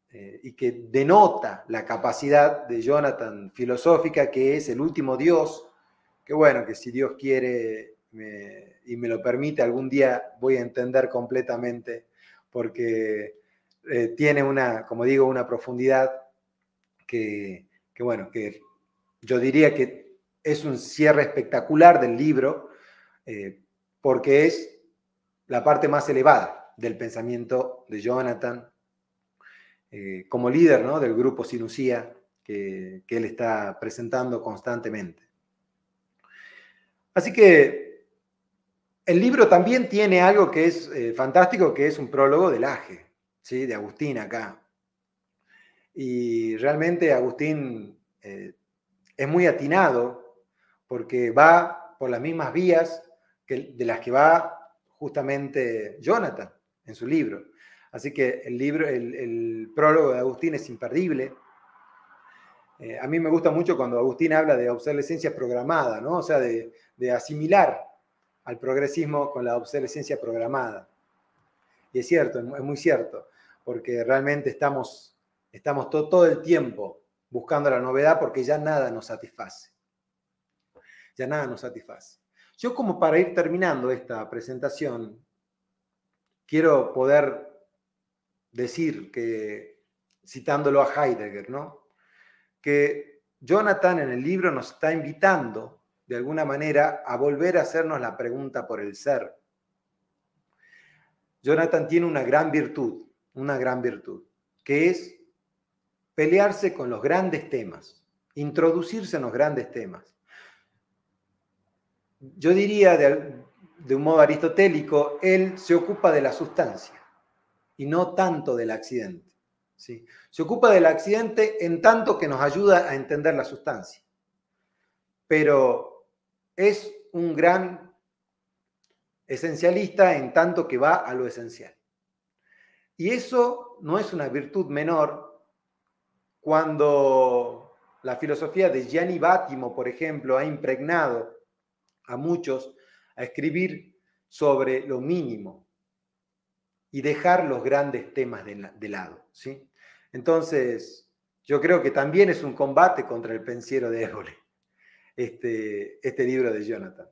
eh, y que denota la capacidad de Jonathan filosófica, que es el último Dios, que bueno, que si Dios quiere y me lo permite, algún día voy a entender completamente, porque eh, tiene una, como digo, una profundidad que, que bueno, que yo diría que es un cierre espectacular del libro, eh, porque es la parte más elevada del pensamiento de Jonathan eh, como líder del grupo Sinusía que, él está presentando constantemente. Así que el libro también tiene algo que es eh, fantástico, que es un prólogo del Aje, ¿sí? de Agustín acá. Y realmente Agustín eh, es muy atinado porque va por las mismas vías que, de las que va justamente Jonathan en su libro. Así que el libro, el, prólogo de Agustín es imperdible. Eh, a mí me gusta mucho cuando Agustín habla de obsolescencia programada, ¿no? O sea, de, de asimilar al progresismo con la obsolescencia programada. Y es cierto, es muy cierto, porque realmente estamos Estamos todo, el tiempo buscando la novedad porque ya nada nos satisface. Ya nada nos satisface. Yo como para ir terminando esta presentación, quiero poder decir que, citándolo a Heidegger, ¿no? que Jonathan en el libro nos está invitando, de alguna manera, a volver a hacernos la pregunta por el ser. Jonathan tiene una gran virtud, una gran virtud, que es pelearse con los grandes temas, introducirse en los grandes temas. Yo diría, de, de un modo aristotélico, él se ocupa de la sustancia y no tanto del accidente. ¿sí? Se ocupa del accidente en tanto que nos ayuda a entender la sustancia. Pero es un gran esencialista en tanto que va a lo esencial. Y eso no es una virtud menor cuando la filosofía de Gianni Bátimo, por ejemplo, ha impregnado a muchos a escribir sobre lo mínimo y dejar los grandes temas de, lado. ¿sí? Entonces, yo creo que también es un combate contra el pensiero de Évole, este, este libro de Jonathan.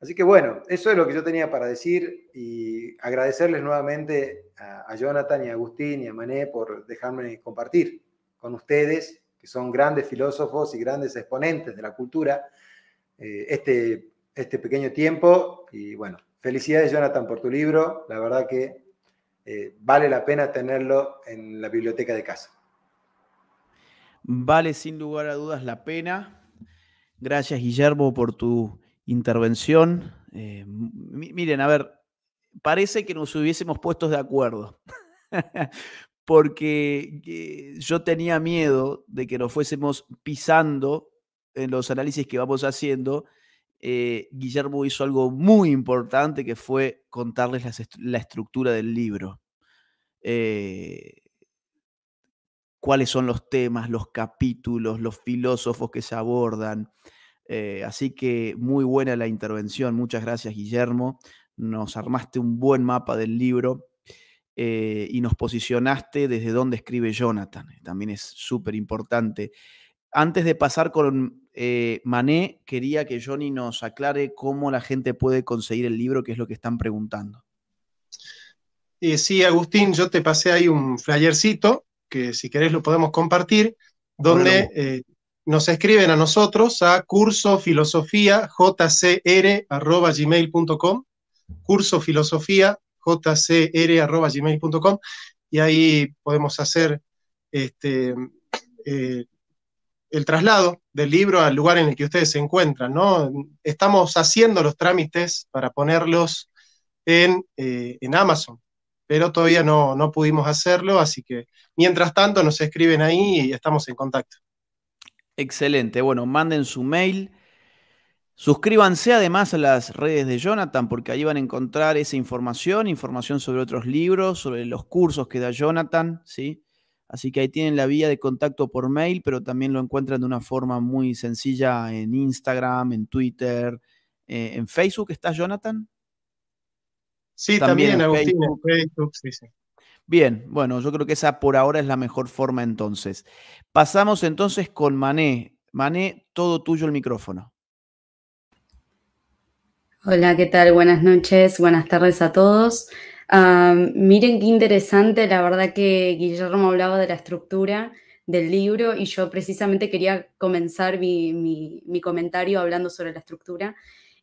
Así que bueno, eso es lo que yo tenía para decir y agradecerles nuevamente a Jonathan y a Agustín y a Mané por dejarme compartir con ustedes, que son grandes filósofos y grandes exponentes de la cultura, eh, este, este pequeño tiempo. Y bueno, felicidades Jonathan por tu libro, la verdad que eh, vale la pena tenerlo en la biblioteca de casa. Vale sin lugar a dudas la pena. Gracias Guillermo por tu intervención. Eh, miren, a ver, parece que nos hubiésemos puesto de acuerdo. porque eh, yo tenía miedo de que nos fuésemos pisando en los análisis que vamos haciendo. Eh, Guillermo hizo algo muy importante que fue contarles la, estructura del libro. Eh, cuáles son los temas, los capítulos, los filósofos que se abordan. así que muy buena la intervención. Muchas gracias, Guillermo. Nos armaste un buen mapa del libro eh, y nos posicionaste desde dónde escribe Jonathan. Eh, también es súper importante. Antes de pasar con eh, Mané, quería que Johnny nos aclare cómo la gente puede conseguir el libro, que es lo que están preguntando. sí, Agustín, yo te pasé ahí un flyercito, que si querés lo podemos compartir, donde nos escriben a nosotros a cursofilosofiajcr.gmail.com, cursofilosofía jcr.gmail.com y ahí podemos hacer este, eh, el traslado del libro al lugar en el que ustedes se encuentran, ¿no? Estamos haciendo los trámites para ponerlos eh, en, Amazon, pero todavía no, no pudimos hacerlo, así que mientras tanto nos escriben ahí y estamos en contacto. Excelente, bueno, manden su mail Suscríbanse además a las redes de Jonathan porque ahí van a encontrar esa información, información sobre otros libros, sobre los cursos que da Jonathan, ¿sí? Así que ahí tienen la vía de contacto por mail, pero también lo encuentran de una forma muy sencilla en Instagram, en Twitter, eh, en Facebook. ¿Está Jonathan? Sí, también, Agustín, En Facebook sí. Bien, bueno, yo creo que esa por ahora es la mejor forma entonces. Pasamos entonces con Mané. Mané, todo tuyo el micrófono. Hola, ¿qué tal? Buenas noches, buenas tardes a todos. miren qué interesante, la verdad que Guillermo hablaba de la estructura del libro y yo precisamente quería comenzar mi, comentario hablando sobre la estructura.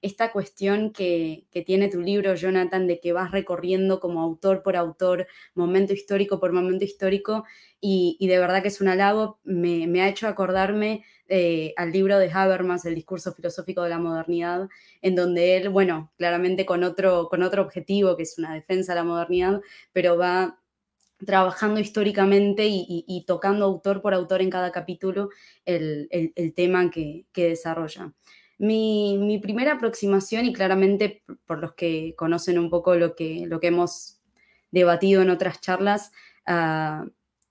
Esta cuestión que, tiene tu libro, Jonathan, de que vas recorriendo como autor por autor, momento histórico por momento histórico, y, de verdad que es un alabo, me, me ha hecho acordarme eh, al libro de Habermas, El discurso filosófico de la modernidad, en donde él, bueno, claramente con otro, con otro objetivo, que es una defensa de la modernidad, pero va trabajando históricamente y, tocando autor por autor en cada capítulo el, tema que, desarrolla. Mi, primera aproximación, y claramente por los que conocen un poco lo que, lo que hemos debatido en otras charlas, ah,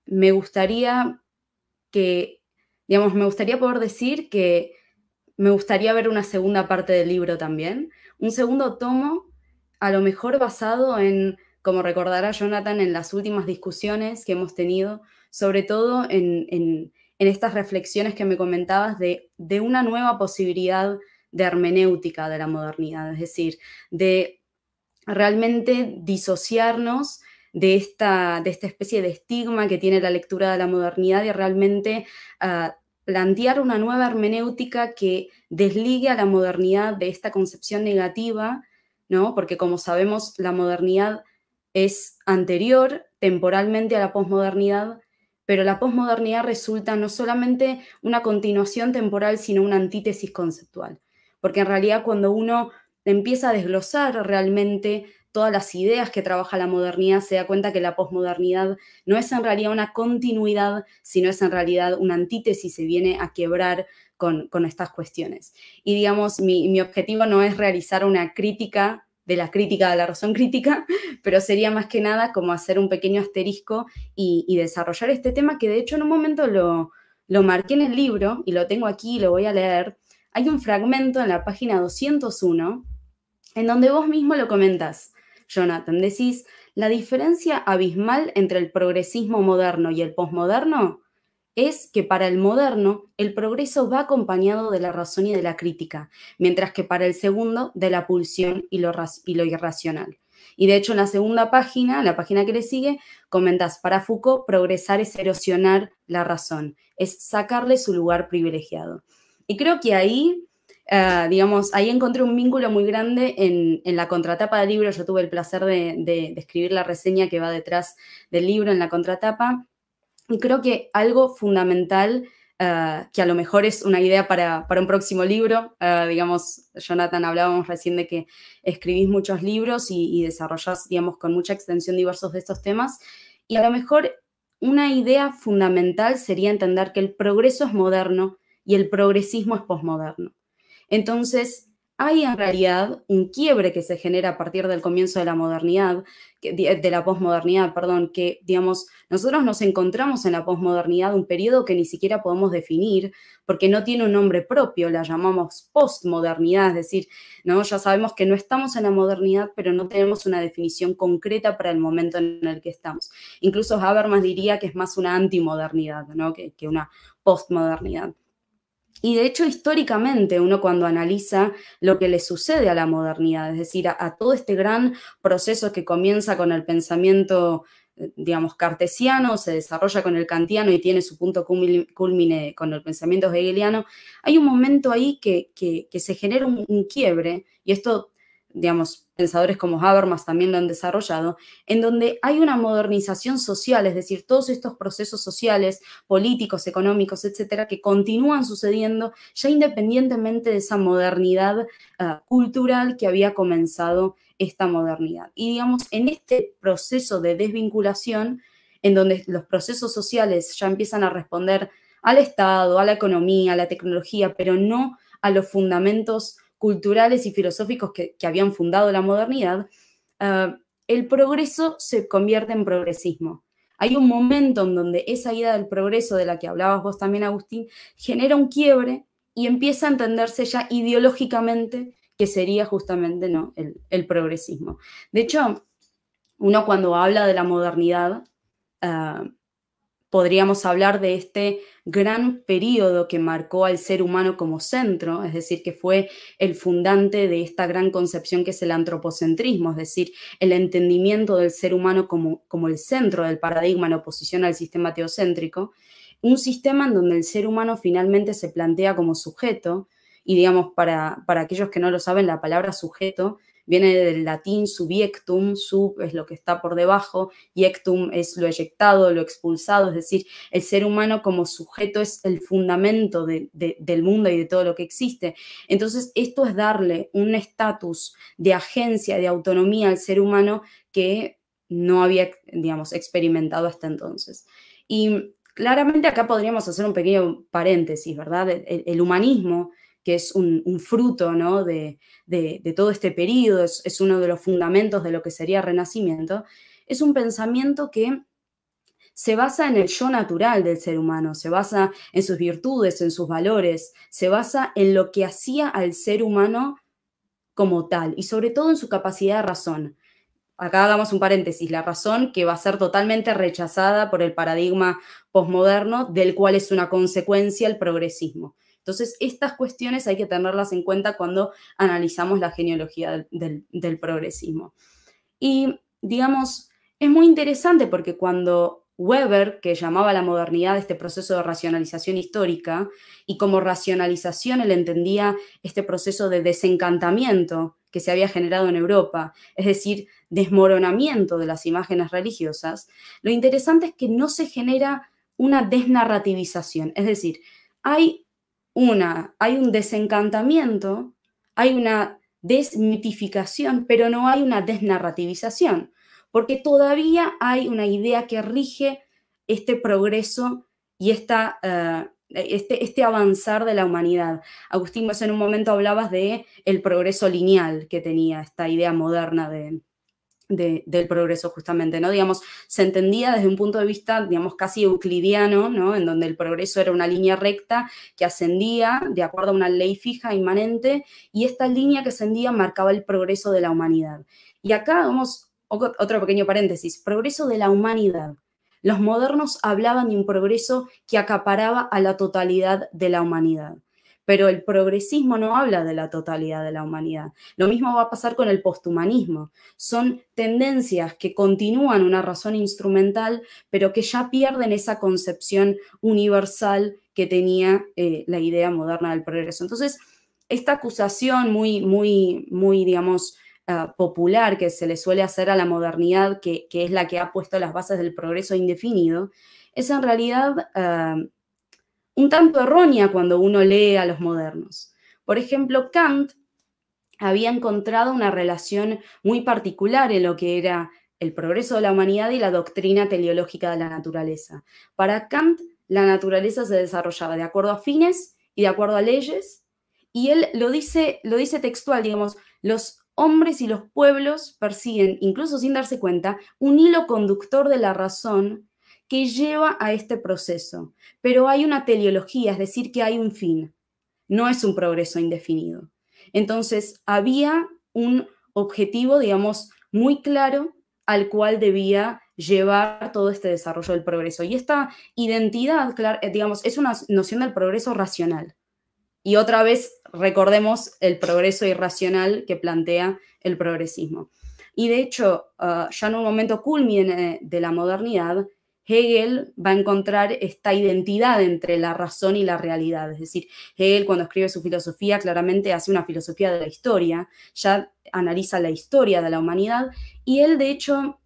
me gustaría que Digamos, me gustaría poder decir que me gustaría ver una segunda parte del libro también, un segundo tomo, a lo mejor basado en, como recordará Jonathan, en las últimas discusiones que hemos tenido, sobre todo en, estas reflexiones que me comentabas de, de una nueva posibilidad de hermenéutica de la modernidad, es decir, de realmente disociarnos de esta, de esta especie de estigma que tiene la lectura de la modernidad y realmente ah, plantear una nueva hermenéutica que desligue a la modernidad de esta concepción negativa, ¿no? Porque como sabemos, la modernidad es anterior temporalmente a la posmodernidad, pero la posmodernidad resulta no solamente una continuación temporal, sino una antítesis conceptual. Porque en realidad cuando uno empieza a desglosar realmente todas las ideas que trabaja la modernidad, se da cuenta que la posmodernidad no es en realidad una continuidad, sino es en realidad una antítesis, se viene a quebrar con, estas cuestiones. Y digamos, mi, objetivo no es realizar una crítica de la crítica de la razón crítica, pero sería más que nada como hacer un pequeño asterisco y, desarrollar este tema que de hecho en un momento lo, lo marqué en el libro y lo tengo aquí y lo voy a leer. Hay un fragmento en la página 201 en donde vos mismo lo comentas. Jonathan, decís, la diferencia abismal entre el progresismo moderno y el posmoderno es que para el moderno el progreso va acompañado de la razón y de la crítica, mientras que para el segundo de la pulsión y lo, irracional. Y de hecho en la segunda página, la página que le sigue, comentas, para Foucault progresar es erosionar la razón, es sacarle su lugar privilegiado. Y creo que ahí eh, digamos, ahí encontré un vínculo muy grande en, la contratapa del libro. Yo tuve el placer de, escribir la reseña que va detrás del libro en la contratapa. Y creo que algo fundamental, eh, que a lo mejor es una idea para, un próximo libro, eh, digamos, Jonathan, hablábamos recién de que escribís muchos libros y, y desarrollás, digamos, con mucha extensión diversos de estos temas. Y a lo mejor una idea fundamental sería entender que el progreso es moderno y el progresismo es posmoderno. Entonces, hay en realidad un quiebre que se genera a partir del comienzo de la modernidad, de la posmodernidad, perdón, que, digamos, nosotros nos encontramos en la posmodernidad un periodo que ni siquiera podemos definir porque no tiene un nombre propio, la llamamos postmodernidad, es decir, ¿no? ya sabemos que no estamos en la modernidad, pero no tenemos una definición concreta para el momento en el que estamos. Incluso Habermas diría que es más una antimodernidad que una postmodernidad. Y de hecho, históricamente, uno cuando analiza lo que le sucede a la modernidad, es decir, a, todo este gran proceso que comienza con el pensamiento, eh, digamos, cartesiano, se desarrolla con el kantiano y tiene su punto culmine con el pensamiento hegeliano, hay un momento ahí que, se genera un quiebre, y esto digamos, pensadores como Habermas también lo han desarrollado, en donde hay una modernización social, es decir, todos estos procesos sociales, políticos, económicos, etcétera, que continúan sucediendo ya independientemente de esa modernidad eh, cultural que había comenzado esta modernidad. Y digamos, en este proceso de desvinculación, en donde los procesos sociales ya empiezan a responder al Estado, a la economía, a la tecnología, pero no a los fundamentos culturales y filosóficos que, habían fundado la modernidad, ah, el progreso se convierte en progresismo. Hay un momento en donde esa idea del progreso de la que hablabas vos también, Agustín, genera un quiebre y empieza a entenderse ya ideológicamente que sería justamente ¿no? el, progresismo. De hecho, uno cuando habla de la modernidad, ah, podríamos hablar de este gran periodo que marcó al ser humano como centro, es decir, que fue el fundante de esta gran concepción que es el antropocentrismo, es decir, el entendimiento del ser humano como, el centro del paradigma en oposición al sistema teocéntrico, un sistema en donde el ser humano finalmente se plantea como sujeto, y digamos, para aquellos que no lo saben, la palabra sujeto Viene del latín subiectum, sub es lo que está por debajo, yectum es lo eyectado, lo expulsado, es decir, el ser humano como sujeto es el fundamento del mundo y de todo lo que existe. Entonces, esto es darle un estatus de agencia, de autonomía al ser humano que no había, digamos, experimentado hasta entonces. Y claramente acá podríamos hacer un pequeño paréntesis, ¿verdad? el humanismo que es un, fruto ¿no? de, todo este periodo, es, uno de los fundamentos de lo que sería renacimiento, es un pensamiento que se basa en el yo natural del ser humano, se basa en sus virtudes, en sus valores, se basa en lo que hacía al ser humano como tal y sobre todo en su capacidad de razón. Acá hagamos un paréntesis, la razón que va a ser totalmente rechazada por el paradigma posmoderno, del cual es una consecuencia el progresismo. Entonces, estas cuestiones hay que tenerlas en cuenta cuando analizamos la genealogía del, progresismo. Y, digamos, es muy interesante porque cuando Weber, que llamaba la modernidad este proceso de racionalización histórica, y como racionalización él entendía este proceso de desencantamiento que se había generado en Europa, es decir, desmoronamiento de las imágenes religiosas, lo interesante es que no se genera una desnarrativización, es decir, hay una, hay un desencantamiento, hay una desmitificación, pero no hay una desnarrativización, porque todavía hay una idea que rige este progreso y eh, este, este, avanzar de la humanidad. Agustín, vos en un momento hablabas de el progreso lineal que tenía esta idea moderna de, del progreso justamente, ¿no? Digamos, se entendía desde un punto de vista, digamos, casi euclidiano, ¿no? En donde el progreso era una línea recta que ascendía de acuerdo a una ley fija, inmanente, y esta línea que ascendía marcaba el progreso de la humanidad. Y acá vamos, otro pequeño paréntesis, progreso de la humanidad. Los modernos hablaban de un progreso que acaparaba a la totalidad de la humanidad pero el progresismo no habla de la totalidad de la humanidad. Lo mismo va a pasar con el posthumanismo. Son tendencias que continúan una razón instrumental, pero que ya pierden esa concepción universal que tenía eh, la idea moderna del progreso. Entonces, esta acusación muy, muy, muy, digamos, ah, popular que se le suele hacer a la modernidad, que, es la que ha puesto las bases del progreso indefinido, es en realidad ah, un tanto errónea cuando uno lee a los modernos. Por ejemplo, Kant había encontrado una relación muy particular en lo que era el progreso de la humanidad y la doctrina teleológica de la naturaleza. Para Kant, la naturaleza se desarrollaba de acuerdo a fines y de acuerdo a leyes, y él lo dice, lo dice textual, digamos, los hombres y los pueblos persiguen, incluso sin darse cuenta, un hilo conductor de la razón que lleva a este proceso, pero hay una teleología, es decir, que hay un fin, no es un progreso indefinido. Entonces, había un objetivo, digamos, muy claro al cual debía llevar todo este desarrollo del progreso. Y esta identidad, eh, digamos, es una noción del progreso racional. Y otra vez recordemos el progreso irracional que plantea el progresismo. Y de hecho, ah, ya en un momento culmine de la modernidad, Hegel va a encontrar esta identidad entre la razón y la realidad. Es decir, Hegel cuando escribe su filosofía claramente hace una filosofía de la historia, ya analiza la historia de la humanidad y él de hecho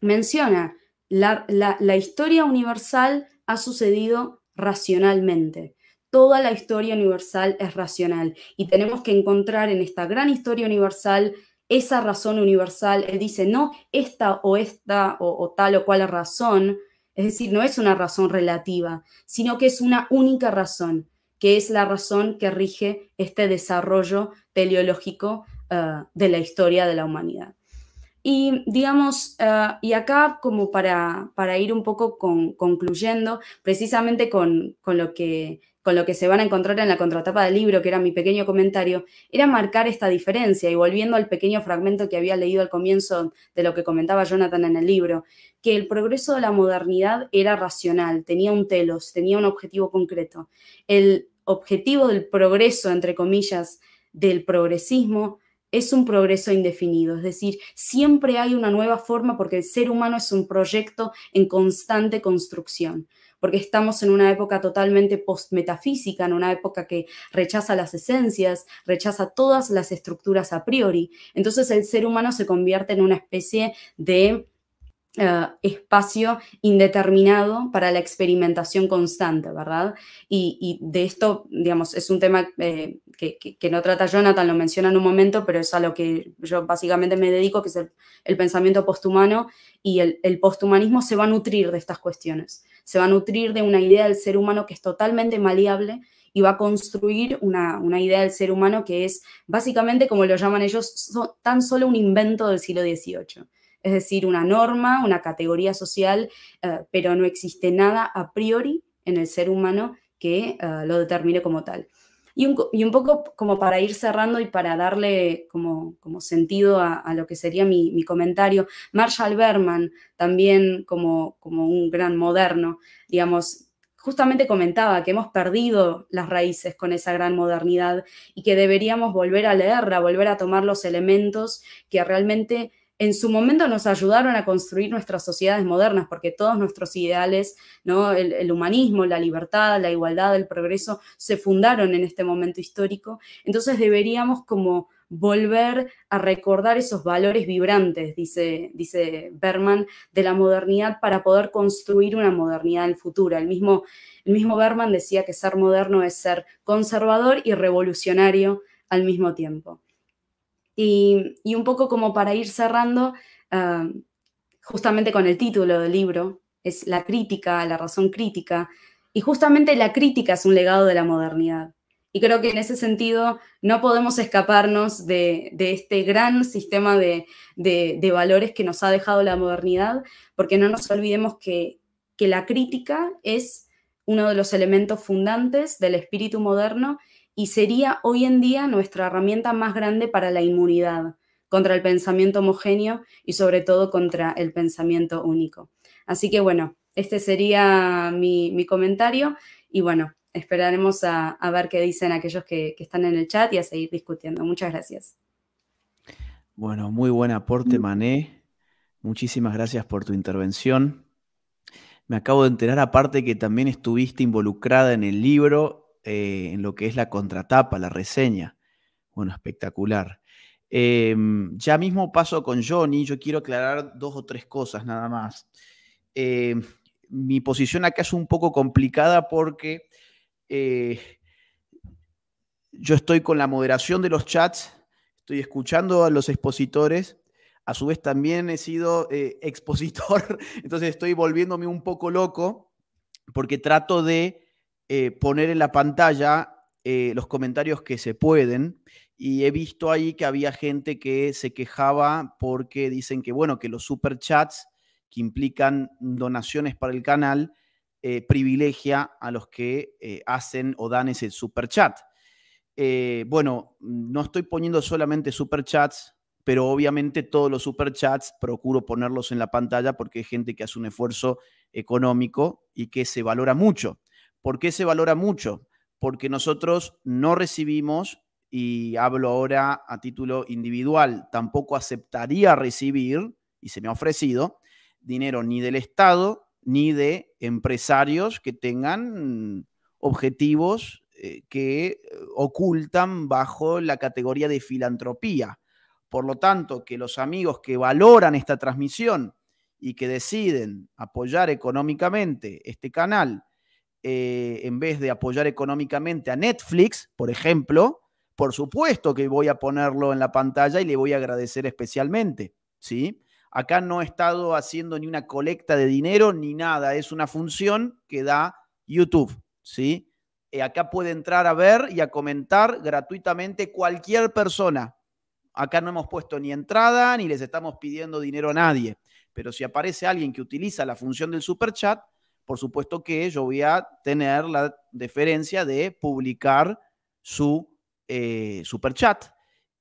menciona la, la, historia universal ha sucedido racionalmente toda la historia universal es racional y tenemos que encontrar en esta gran historia universal esa razón universal. Él dice, no esta o esta o, o, tal o cual razón es decir, no es una razón relativa, sino que es una única razón, que es la razón que rige este desarrollo teleológico eh, de la historia de la humanidad. Y digamos, eh, y acá como para, para, ir un poco concluyendo, precisamente con, con lo que con lo que se van a encontrar en la contratapa del libro, que era mi pequeño comentario, era marcar esta diferencia y volviendo al pequeño fragmento que había leído al comienzo de lo que comentaba Jonathan en el libro, que el progreso de la modernidad era racional, tenía un telos, tenía un objetivo concreto. El objetivo del progreso, entre comillas, del progresismo es un progreso indefinido, es decir, siempre hay una nueva forma porque el ser humano es un proyecto en constante construcción porque estamos en una época totalmente post-metafísica, en una época que rechaza las esencias, rechaza todas las estructuras a priori. Entonces el ser humano se convierte en una especie de eh, espacio indeterminado para la experimentación constante, ¿verdad? Y, de esto, digamos, es un tema eh, que, no trata Jonathan, lo menciona en un momento, pero es a lo que yo básicamente me dedico, que es el, pensamiento posthumano, y el, posthumanismo se va a nutrir de estas cuestiones, se va a nutrir de una idea del ser humano que es totalmente maleable y va a construir una, idea del ser humano que es básicamente, como lo llaman ellos, tan solo un invento del siglo XVIII es decir, una norma, una categoría social, eh, pero no existe nada a priori en el ser humano que eh, lo determine como tal. Y un, y un, poco como para ir cerrando y para darle como, como sentido a, lo que sería mi, comentario, Marshall Berman, también como, como un gran moderno, digamos, justamente comentaba que hemos perdido las raíces con esa gran modernidad y que deberíamos volver a leerla, volver a tomar los elementos que realmente en su momento nos ayudaron a construir nuestras sociedades modernas, porque todos nuestros ideales, el, humanismo, la libertad, la igualdad, el progreso, se fundaron en este momento histórico. Entonces deberíamos como volver a recordar esos valores vibrantes, dice, Berman, de la modernidad para poder construir una modernidad del futuro. El mismo, el mismo Berman decía que ser moderno es ser conservador y revolucionario al mismo tiempo. Y, un poco como para ir cerrando, ah, justamente con el título del libro, es la crítica, la razón crítica, y justamente la crítica es un legado de la modernidad. Y creo que en ese sentido no podemos escaparnos de, este gran sistema de, valores que nos ha dejado la modernidad, porque no nos olvidemos que la crítica es uno de los elementos fundantes del espíritu moderno y sería hoy en día nuestra herramienta más grande para la inmunidad contra el pensamiento homogéneo y sobre todo contra el pensamiento único. Así que bueno, este sería mi, comentario y bueno, esperaremos a, ver qué dicen aquellos que, que están en el chat y a seguir discutiendo. Muchas gracias. Bueno, muy buen aporte, mm. Mané. Muchísimas gracias por tu intervención. Me acabo de enterar aparte que también estuviste involucrada en el libro eh, en lo que es la contratapa, la reseña. Bueno, espectacular. Em, ya mismo paso con Johnny, yo quiero aclarar dos o tres cosas nada más. Em, mi posición acá es un poco complicada porque eh, yo estoy con la moderación de los chats, estoy escuchando a los expositores, a su vez también he sido eh, expositor, entonces estoy volviéndome un poco loco porque trato de eh, poner en la pantalla eh, los comentarios que se pueden. Y he visto ahí que había gente que se quejaba porque dicen que, bueno, que los superchats que implican donaciones para el canal eh, privilegia a los que hacen o dan ese superchat. bueno, no estoy poniendo solamente superchats, pero obviamente todos los superchats procuro ponerlos en la pantalla porque hay gente que hace un esfuerzo económico y que se valora mucho. ¿Por qué se valora mucho? Porque nosotros no recibimos, y hablo ahora a título individual, tampoco aceptaría recibir, y se me ha ofrecido, dinero ni del Estado ni de empresarios que tengan objetivos eh, que ocultan bajo la categoría de filantropía. Por lo tanto, que los amigos que valoran esta transmisión y que deciden apoyar económicamente este canal eh, en vez de apoyar económicamente a Netflix, por ejemplo, por supuesto que voy a ponerlo en la pantalla y le voy a agradecer especialmente, ¿sí? Acá no he estado haciendo ni una colecta de dinero ni nada, es una función que da YouTube, ¿sí? Eh, acá puede entrar a ver y a comentar gratuitamente cualquier persona. Acá no hemos puesto ni entrada ni les estamos pidiendo dinero a nadie, pero si aparece alguien que utiliza la función del super chat, por supuesto que yo voy a tener la deferencia de publicar su eh,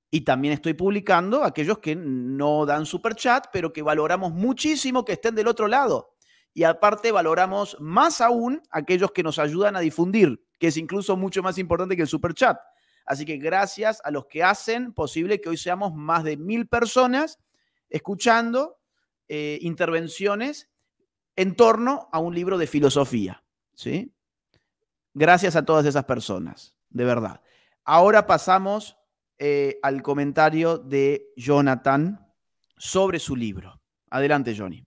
Y también estoy publicando aquellos que no dan superchat pero que valoramos muchísimo que estén del otro lado. Y aparte valoramos más aún aquellos que nos ayudan a difundir, que es incluso mucho más importante que el superchat Así que gracias a los que hacen posible que hoy seamos más de mil personas escuchando eh, intervenciones en torno a un libro de filosofía. ¿sí? Gracias a todas esas personas, de verdad. Ahora pasamos eh, al comentario de Jonathan sobre su libro. Adelante, Johnny.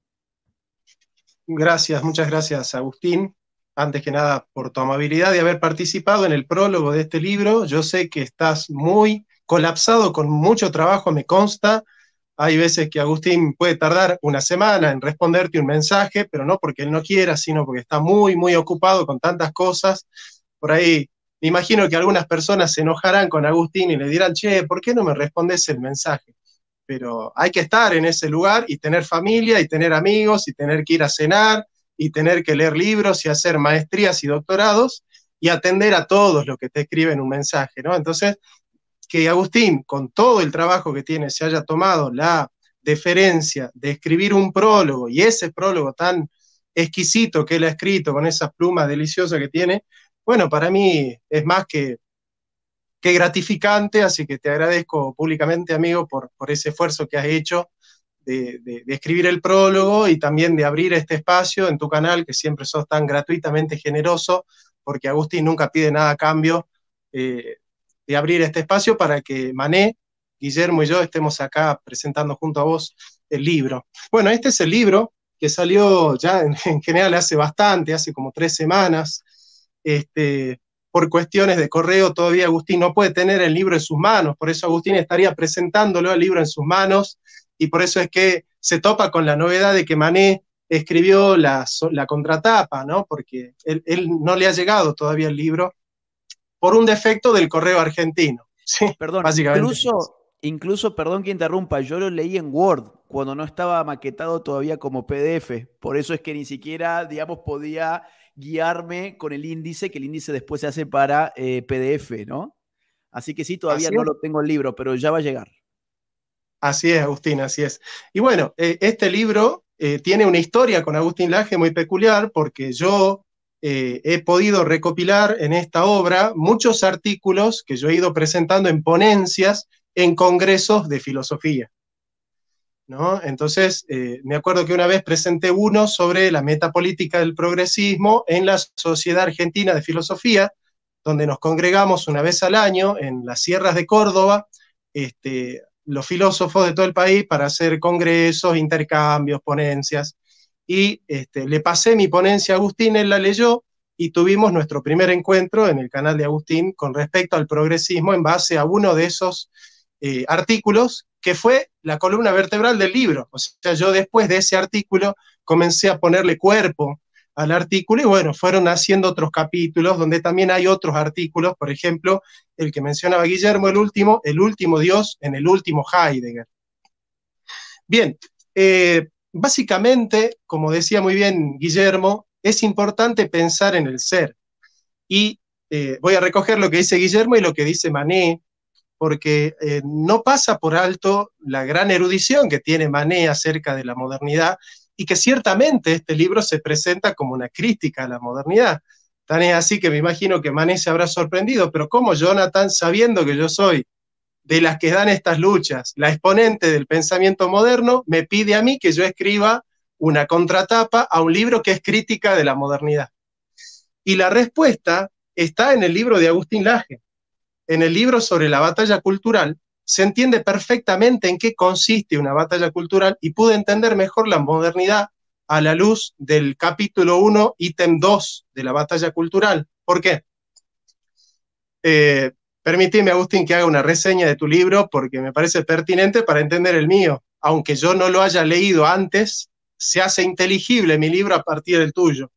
Gracias, muchas gracias, Agustín. Antes que nada, por tu amabilidad de haber participado en el prólogo de este libro. Yo sé que estás muy colapsado con mucho trabajo, me consta, hay veces que Agustín puede tardar una semana en responderte un mensaje, pero no porque él no quiera, sino porque está muy, muy ocupado con tantas cosas. Por ahí me imagino que algunas personas se enojarán con Agustín y le dirán, che, ¿por qué no me respondes el mensaje? Pero hay que estar en ese lugar y tener familia y tener amigos y tener que ir a cenar y tener que leer libros y hacer maestrías y doctorados y atender a todos los que te escriben un mensaje, ¿no? Entonces, que Agustín, con todo el trabajo que tiene, se haya tomado la deferencia de escribir un prólogo y ese prólogo tan exquisito que él ha escrito con esas plumas deliciosas que tiene, bueno, para mí es más que, gratificante, así que te agradezco públicamente, amigo, por, por ese esfuerzo que has hecho de, escribir el prólogo y también de abrir este espacio en tu canal, que siempre sos tan gratuitamente generoso, porque Agustín nunca pide nada a cambio. Eh, de abrir este espacio para que Mané, Guillermo y yo estemos acá presentando junto a vos el libro. Bueno, este es el libro que salió ya en, general hace bastante, hace como tres semanas. Este, por cuestiones de correo, todavía Agustín no puede tener el libro en sus manos, por eso Agustín estaría presentándolo el libro en sus manos, y por eso es que se topa con la novedad de que Mané escribió la, contratapa, ¿no? Porque él, no le ha llegado todavía el libro, por un defecto del correo argentino. Sí, perdón, básicamente. Incluso, incluso, perdón que interrumpa, yo lo leí en Word cuando no estaba maquetado todavía como PDF. Por eso es que ni siquiera, digamos, podía guiarme con el índice, que el índice después se hace para eh, PDF, ¿no? Así que sí, todavía no lo tengo el libro, pero ya va a llegar. Así es, Agustín, así es. Y bueno, eh, este libro eh, tiene una historia con Agustín Laje muy peculiar porque yo eh, he podido recopilar en esta obra muchos artículos que yo he ido presentando en ponencias en congresos de filosofía. ¿no? Entonces, eh, me acuerdo que una vez presenté uno sobre la metapolítica del progresismo en la Sociedad Argentina de Filosofía, donde nos congregamos una vez al año en las sierras de Córdoba, este, los filósofos de todo el país para hacer congresos, intercambios, ponencias y este, le pasé mi ponencia a Agustín, él la leyó y tuvimos nuestro primer encuentro en el canal de Agustín con respecto al progresismo en base a uno de esos eh, artículos que fue la columna vertebral del libro. O sea, yo después de ese artículo comencé a ponerle cuerpo al artículo y bueno, fueron haciendo otros capítulos donde también hay otros artículos, por ejemplo, el que mencionaba Guillermo, el último, el último Dios en el último Heidegger. Bien, eh, básicamente, como decía muy bien Guillermo, es importante pensar en el ser. Y eh, voy a recoger lo que dice Guillermo y lo que dice Mané, porque eh, no pasa por alto la gran erudición que tiene Mané acerca de la modernidad y que ciertamente este libro se presenta como una crítica a la modernidad. Tan es así que me imagino que Mané se habrá sorprendido, pero ¿cómo Jonathan, sabiendo que yo soy de las que dan estas luchas. La exponente del pensamiento moderno me pide a mí que yo escriba una contratapa a un libro que es crítica de la modernidad. Y la respuesta está en el libro de Agustín Laje. En el libro sobre la batalla cultural se entiende perfectamente en qué consiste una batalla cultural y pude entender mejor la modernidad a la luz del capítulo 1, ítem 2 de la batalla cultural. ¿Por qué? Eh, Permitime, Agustín, que haga una reseña de tu libro porque me parece pertinente para entender el mío. Aunque yo no lo haya leído antes, se hace inteligible mi libro a partir del tuyo.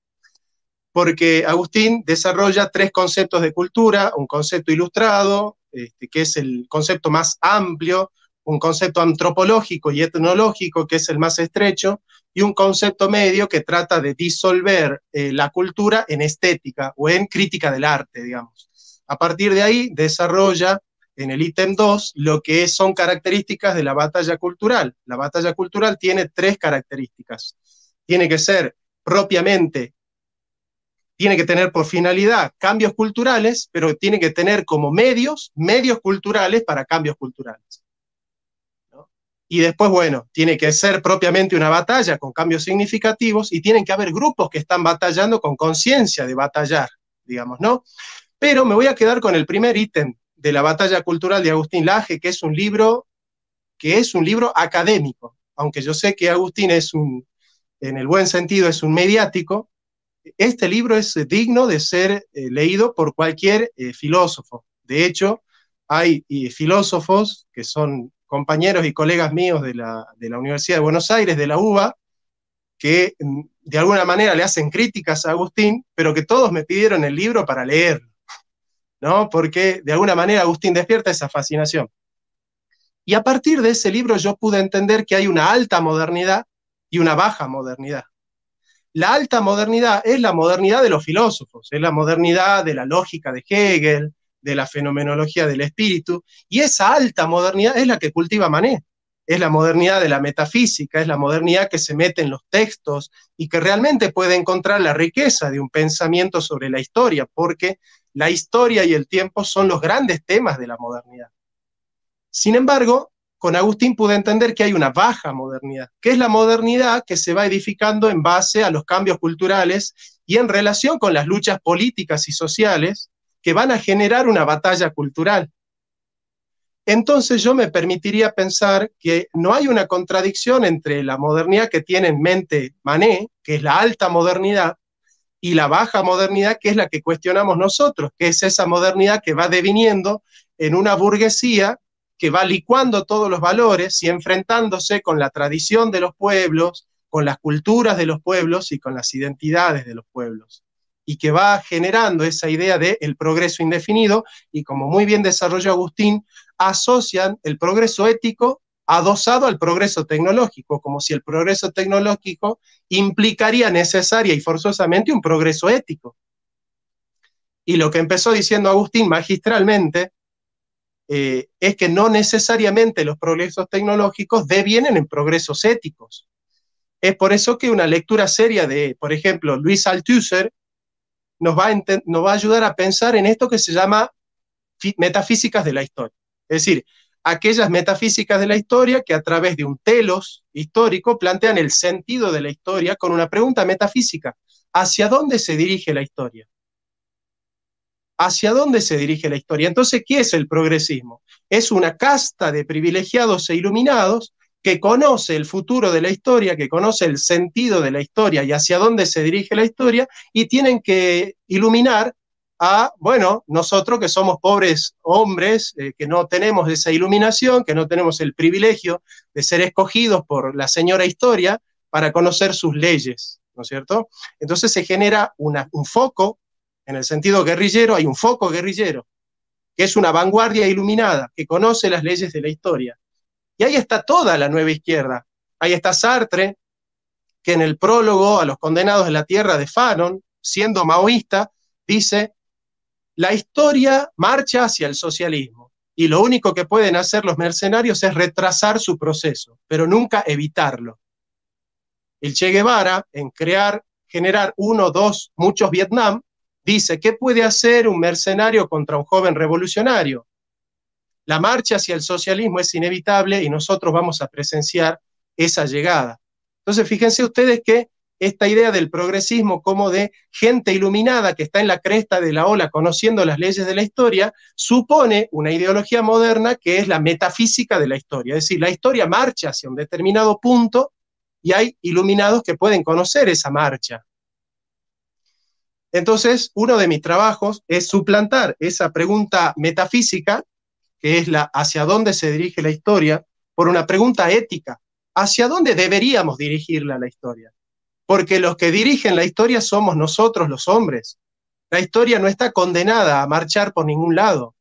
Porque Agustín desarrolla tres conceptos de cultura, un concepto ilustrado, este, que es el concepto más amplio, un concepto antropológico y etnológico, que es el más estrecho, y un concepto medio que trata de disolver eh, la cultura en estética o en crítica del arte, digamos. A partir de ahí desarrolla en el ítem 2 lo que son características de la batalla cultural. La batalla cultural tiene tres características. Tiene que ser propiamente, tiene que tener por finalidad cambios culturales, pero tiene que tener como medios, medios culturales para cambios culturales. Y después, bueno, tiene que ser propiamente una batalla con cambios significativos y tienen que haber grupos que están batallando con conciencia de batallar, digamos, ¿no? Pero me voy a quedar con el primer ítem de la batalla cultural de Agustín Laje, que es un libro que es un libro académico, aunque yo sé que Agustín es un, en el buen sentido, es un mediático, este libro es eh, digno de ser eh, leído por cualquier eh, filósofo. De hecho, hay filósofos que son compañeros y colegas míos de la, de la, Universidad de Buenos Aires, de la UBA, que mm, de alguna manera le hacen críticas a Agustín, pero que todos me pidieron el libro para leerlo. Porque de alguna manera Agustín despierta esa fascinación. Y a partir de ese libro yo pude entender que hay una alta modernidad y una baja modernidad. La alta modernidad es la modernidad de los filósofos, es la modernidad de la lógica de Hegel, de la fenomenología del espíritu, y esa alta modernidad es la que cultiva Mané, es la modernidad de la metafísica, es la modernidad que se mete en los textos y que realmente puede encontrar la riqueza de un pensamiento sobre la historia, porque la historia y el tiempo son los grandes temas de la modernidad. Sin embargo, con Agustín pude entender que hay una baja modernidad, que es la modernidad que se va edificando en base a los cambios culturales y en relación con las luchas políticas y sociales que van a generar una batalla cultural. Entonces yo me permitiría pensar que no hay una contradicción entre la modernidad que tiene en mente mané que es la alta modernidad, y la baja modernidad, que es la que cuestionamos nosotros, que es esa modernidad que va deviniendo en una burguesía que va licuando todos los valores y enfrentándose con la tradición de los pueblos, con las culturas de los pueblos y con las identidades de los pueblos y que va generando esa idea de el progreso indefinido y como muy bien desarrolló Agustín, asocian el progreso ético adosado al progreso tecnológico, como si el progreso tecnológico implicaría necesaria y forzosamente un progreso ético. Y lo que empezó diciendo Agustín magistralmente eh, es que no necesariamente los progresos tecnológicos devienen en progresos éticos. Es por eso que una lectura seria de, por ejemplo, Luis Althusser nos va nos va a ayudar a pensar en esto que se llama metafísicas de la historia. Es decir, aquellas metafísicas de la historia que a través de un telos histórico plantean el sentido de la historia con una pregunta metafísica. ¿Hacia dónde se dirige la historia? ¿Hacia dónde se dirige la historia? Entonces, ¿qué es el progresismo? Es una casta de privilegiados e iluminados que conoce el futuro de la historia, que conoce el sentido de la historia y hacia dónde se dirige la historia, y tienen que iluminar a, bueno, nosotros que somos pobres hombres, eh, que no tenemos esa iluminación, que no tenemos el privilegio de ser escogidos por la señora historia para conocer sus leyes, ¿no es cierto? Entonces se genera un foco, en el sentido guerrillero, hay un foco guerrillero, que es una vanguardia iluminada, que conoce las leyes de la historia. Y ahí está toda la nueva izquierda. Ahí está Sartre, que en el prólogo a los condenados de la tierra de Fanon, siendo maoísta, dice, la historia marcha hacia el socialismo y lo único que pueden hacer los mercenarios es retrasar su proceso, pero nunca evitarlo. El Che Guevara, en crear, generar uno, dos, muchos Vietnam, dice, ¿qué puede hacer un mercenario contra un joven revolucionario? La marcha hacia el socialismo es inevitable y nosotros vamos a presenciar esa llegada. Entonces, fíjense ustedes que esta idea del progresismo como de gente iluminada que está en la cresta de la ola conociendo las leyes de la historia, supone una ideología moderna que es la metafísica de la historia. Es decir, la historia marcha hacia un determinado punto y hay iluminados que pueden conocer esa marcha. Entonces, uno de mis trabajos es suplantar esa pregunta metafísica, que es la hacia dónde se dirige la historia, por una pregunta ética. ¿Hacia dónde deberíamos dirigirla la historia? porque los que dirigen la historia somos nosotros los hombres. La historia no está condenada a marchar por ningún lado.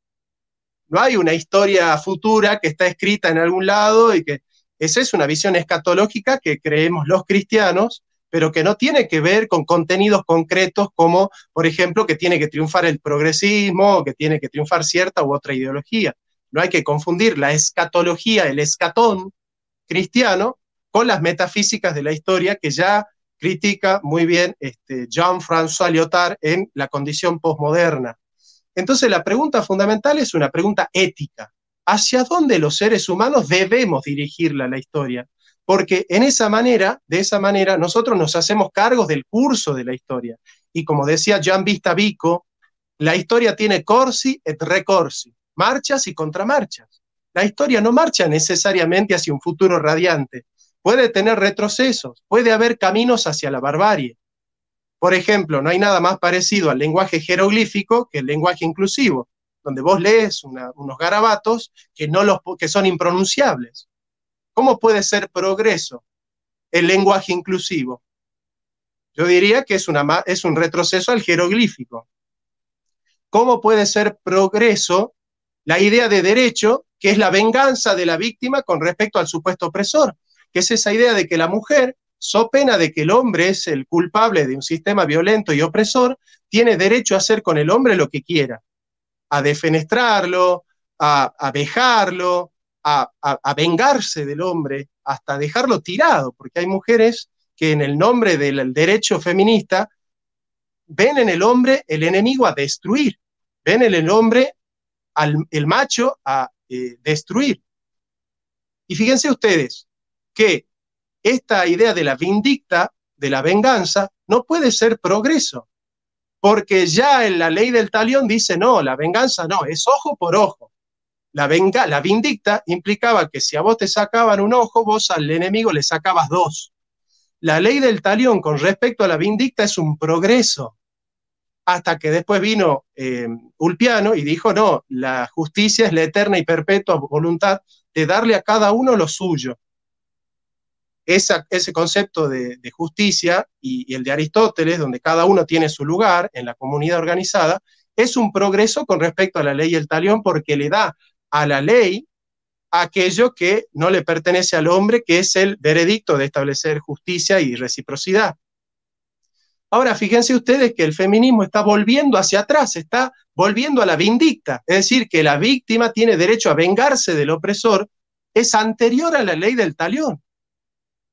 No hay una historia futura que está escrita en algún lado y que esa es una visión escatológica que creemos los cristianos, pero que no tiene que ver con contenidos concretos como, por ejemplo, que tiene que triunfar el progresismo, que tiene que triunfar cierta u otra ideología. No hay que confundir la escatología, el escatón cristiano, con las metafísicas de la historia que ya critica muy bien este, Jean-François Lyotard en La condición posmoderna. Entonces la pregunta fundamental es una pregunta ética. ¿Hacia dónde los seres humanos debemos dirigirla la historia? Porque en esa manera, de esa manera, nosotros nos hacemos cargos del curso de la historia. Y como decía Jean vico la historia tiene corsi et recorsi, marchas y contramarchas. La historia no marcha necesariamente hacia un futuro radiante, puede tener retrocesos, puede haber caminos hacia la barbarie. Por ejemplo, no hay nada más parecido al lenguaje jeroglífico que el lenguaje inclusivo, donde vos lees unos garabatos que, no los, que son impronunciables. ¿Cómo puede ser progreso el lenguaje inclusivo? Yo diría que es, una, es un retroceso al jeroglífico. ¿Cómo puede ser progreso la idea de derecho, que es la venganza de la víctima con respecto al supuesto opresor? que es esa idea de que la mujer, so pena de que el hombre es el culpable de un sistema violento y opresor, tiene derecho a hacer con el hombre lo que quiera, a defenestrarlo, a, a vejarlo, a, vengarse del hombre, hasta dejarlo tirado, porque hay mujeres que en el nombre del derecho feminista ven en el hombre el enemigo a destruir, ven en el hombre el macho a eh, destruir. Y fíjense ustedes, que esta idea de la vindicta, de la venganza, no puede ser progreso, porque ya en la ley del talión dice, no, la venganza no, es ojo por ojo. La, venga, la vindicta implicaba que si a vos te sacaban un ojo, vos al enemigo le sacabas dos. La ley del talión con respecto a la vindicta es un progreso, hasta que después vino eh, Ulpiano y dijo, no, la justicia es la eterna y perpetua voluntad de darle a cada uno lo suyo ese concepto de, justicia y, el de Aristóteles, donde cada uno tiene su lugar en la comunidad organizada, es un progreso con respecto a la ley del el talión porque le da a la ley aquello que no le pertenece al hombre, que es el veredicto de establecer justicia y reciprocidad. Ahora, fíjense ustedes que el feminismo está volviendo hacia atrás, está volviendo a la vindicta, es decir, que la víctima tiene derecho a vengarse del opresor, es anterior a la ley del talión.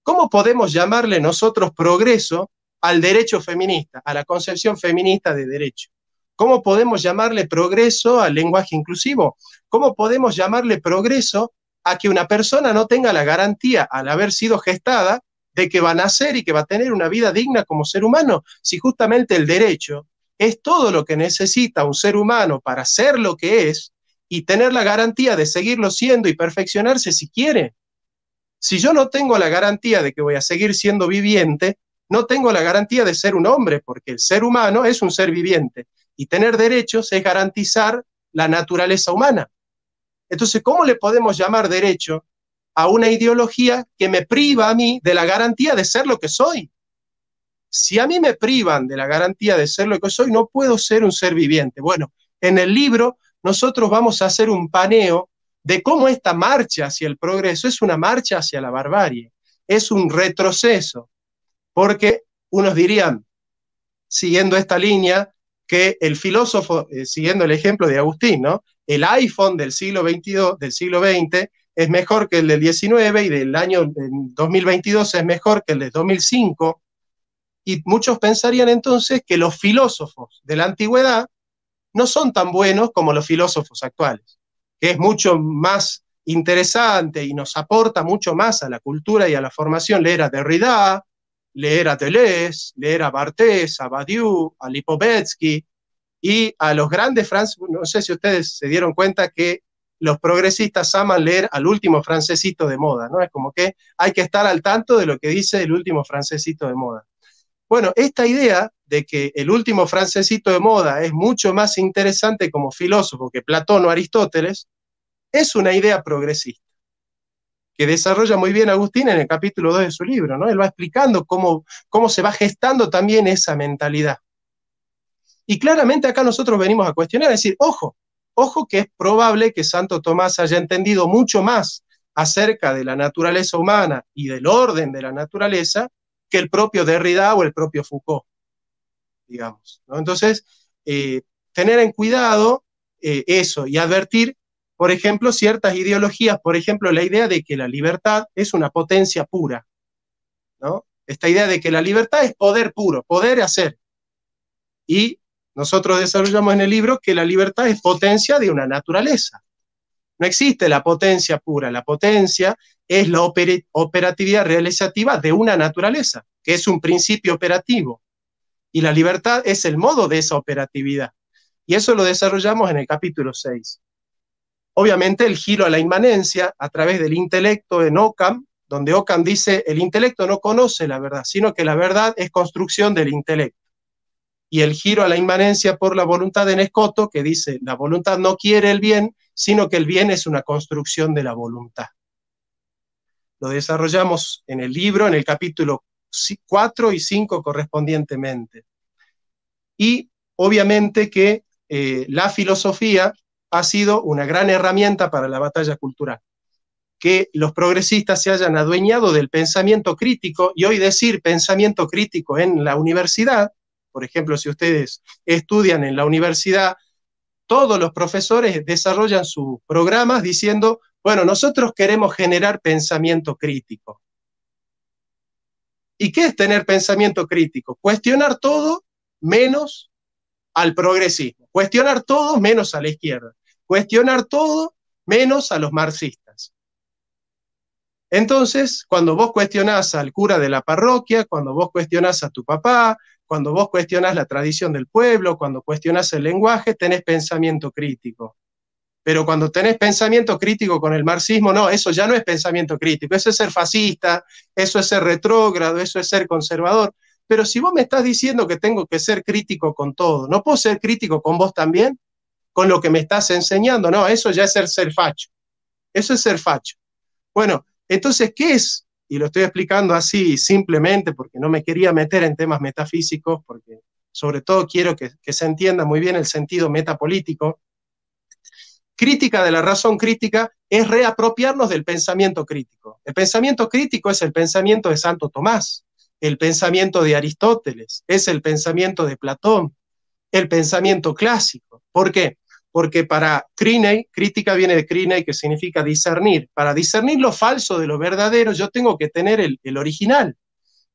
¿Cómo podemos llamarle nosotros progreso al derecho feminista, a la concepción feminista de derecho? ¿Cómo podemos llamarle progreso al lenguaje inclusivo? ¿Cómo podemos llamarle progreso a que una persona no tenga la garantía, al haber sido gestada, de que va a nacer y que va a tener una vida digna como ser humano, si justamente el derecho es todo lo que necesita un ser humano para ser lo que es y tener la garantía de seguirlo siendo y perfeccionarse si quiere. Si yo no tengo la garantía de que voy a seguir siendo viviente, no tengo la garantía de ser un hombre, porque el ser humano es un ser viviente y tener derechos es garantizar la naturaleza humana. Entonces, ¿cómo le podemos llamar derecho a una ideología que me priva a mí de la garantía de ser lo que soy? Si a mí me privan de la garantía de ser lo que soy, no puedo ser un ser viviente. Bueno, en el libro nosotros vamos a hacer un paneo de cómo esta marcha hacia el progreso es una marcha hacia la barbarie, es un retroceso, porque unos dirían, siguiendo esta línea, que el filósofo, eh, siguiendo el ejemplo de Agustín, ¿no? el iPhone del siglo, 22, del siglo XX es mejor que el del 19 y del año 2022 es mejor que el del 2005. Y muchos pensarían entonces que los filósofos de la antigüedad no son tan buenos como los filósofos actuales que es mucho más interesante y nos aporta mucho más a la cultura y a la formación, leer a Derrida, leer a Deleuze, leer a Bartés, a Badiou, a Lipovetsky y a los grandes franceses, no sé si ustedes se dieron cuenta que los progresistas aman leer al último francesito de moda, ¿no? Es como que hay que estar al tanto de lo que dice el último francesito de moda. Bueno, esta idea de que el último francesito de moda es mucho más interesante como filósofo que Platón o Aristóteles, es una idea progresista, que desarrolla muy bien Agustín en el capítulo 2 de su libro, ¿no? Él va explicando cómo, cómo se va gestando también esa mentalidad. Y claramente acá nosotros venimos a cuestionar, a decir, ojo, ojo que es probable que Santo Tomás haya entendido mucho más acerca de la naturaleza humana y del orden de la naturaleza que el propio Derrida o el propio Foucault, digamos. ¿no? Entonces, eh, tener en cuidado eh, eso y advertir, por ejemplo, ciertas ideologías, por ejemplo, la idea de que la libertad es una potencia pura, ¿no? Esta idea de que la libertad es poder puro, poder hacer. Y nosotros desarrollamos en el libro que la libertad es potencia de una naturaleza. No existe la potencia pura, la potencia es la operatividad realizativa de una naturaleza, que es un principio operativo. Y la libertad es el modo de esa operatividad. Y eso lo desarrollamos en el capítulo 6. Obviamente el giro a la inmanencia a través del intelecto en Ockham, donde Ockham dice, el intelecto no conoce la verdad, sino que la verdad es construcción del intelecto. Y el giro a la inmanencia por la voluntad en Escoto, que dice, la voluntad no quiere el bien, sino que el bien es una construcción de la voluntad. Lo desarrollamos en el libro, en el capítulo 4 y 5 correspondientemente. Y obviamente que eh, la filosofía ha sido una gran herramienta para la batalla cultural. Que los progresistas se hayan adueñado del pensamiento crítico y hoy decir pensamiento crítico en la universidad, por ejemplo, si ustedes estudian en la universidad todos los profesores desarrollan sus programas diciendo, bueno, nosotros queremos generar pensamiento crítico. ¿Y qué es tener pensamiento crítico? Cuestionar todo menos al progresismo, cuestionar todo menos a la izquierda, cuestionar todo menos a los marxistas. Entonces, cuando vos cuestionás al cura de la parroquia, cuando vos cuestionás a tu papá, cuando vos cuestionas la tradición del pueblo, cuando cuestionas el lenguaje, tenés pensamiento crítico. Pero cuando tenés pensamiento crítico con el marxismo, no, eso ya no es pensamiento crítico, eso es ser fascista, eso es ser retrógrado, eso es ser conservador. Pero si vos me estás diciendo que tengo que ser crítico con todo, ¿no puedo ser crítico con vos también? Con lo que me estás enseñando, no, eso ya es ser, ser facho. Eso es ser facho. Bueno, entonces, ¿qué es y lo estoy explicando así simplemente porque no me quería meter en temas metafísicos, porque sobre todo quiero que, se entienda muy bien el sentido metapolítico. Crítica de la razón crítica es reapropiarnos del pensamiento crítico. El pensamiento crítico es el pensamiento de Santo Tomás, el pensamiento de Aristóteles, es el pensamiento de Platón, el pensamiento clásico. ¿Por qué? porque para Criney, crítica viene de Criney, que significa discernir. Para discernir lo falso de lo verdadero, yo tengo que tener el original.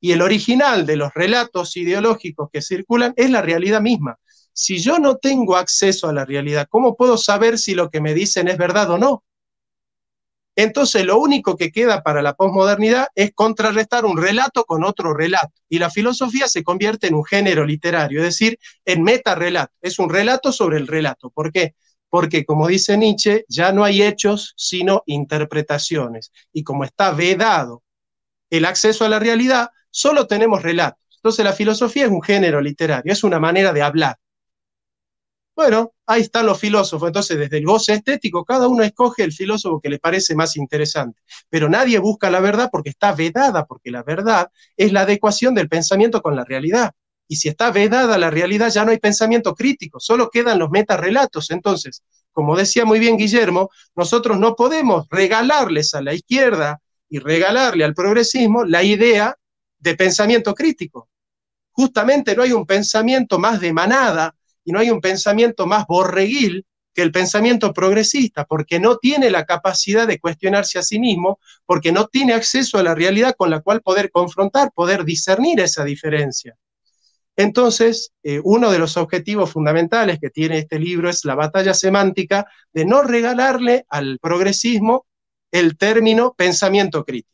Y el original de los relatos ideológicos que circulan es la realidad misma. Si yo no tengo acceso a la realidad, ¿cómo puedo saber si lo que me dicen es verdad o no? Entonces, lo único que queda para la posmodernidad es contrarrestar un relato con otro relato. Y la filosofía se convierte en un género literario, es decir, en relato. Es un relato sobre el relato. ¿Por qué? Porque, como dice Nietzsche, ya no hay hechos, sino interpretaciones. Y como está vedado el acceso a la realidad, solo tenemos relatos. Entonces, la filosofía es un género literario, es una manera de hablar. Bueno, ahí están los filósofos. Entonces, desde el goce estético, cada uno escoge el filósofo que le parece más interesante. Pero nadie busca la verdad porque está vedada, porque la verdad es la adecuación del pensamiento con la realidad. Y si está vedada la realidad, ya no hay pensamiento crítico, solo quedan los metarrelatos. Entonces, como decía muy bien Guillermo, nosotros no podemos regalarles a la izquierda y regalarle al progresismo la idea de pensamiento crítico. Justamente no hay un pensamiento más de manada y no hay un pensamiento más borreguil que el pensamiento progresista, porque no tiene la capacidad de cuestionarse a sí mismo, porque no tiene acceso a la realidad con la cual poder confrontar, poder discernir esa diferencia. Entonces, eh, uno de los objetivos fundamentales que tiene este libro es la batalla semántica de no regalarle al progresismo el término pensamiento crítico.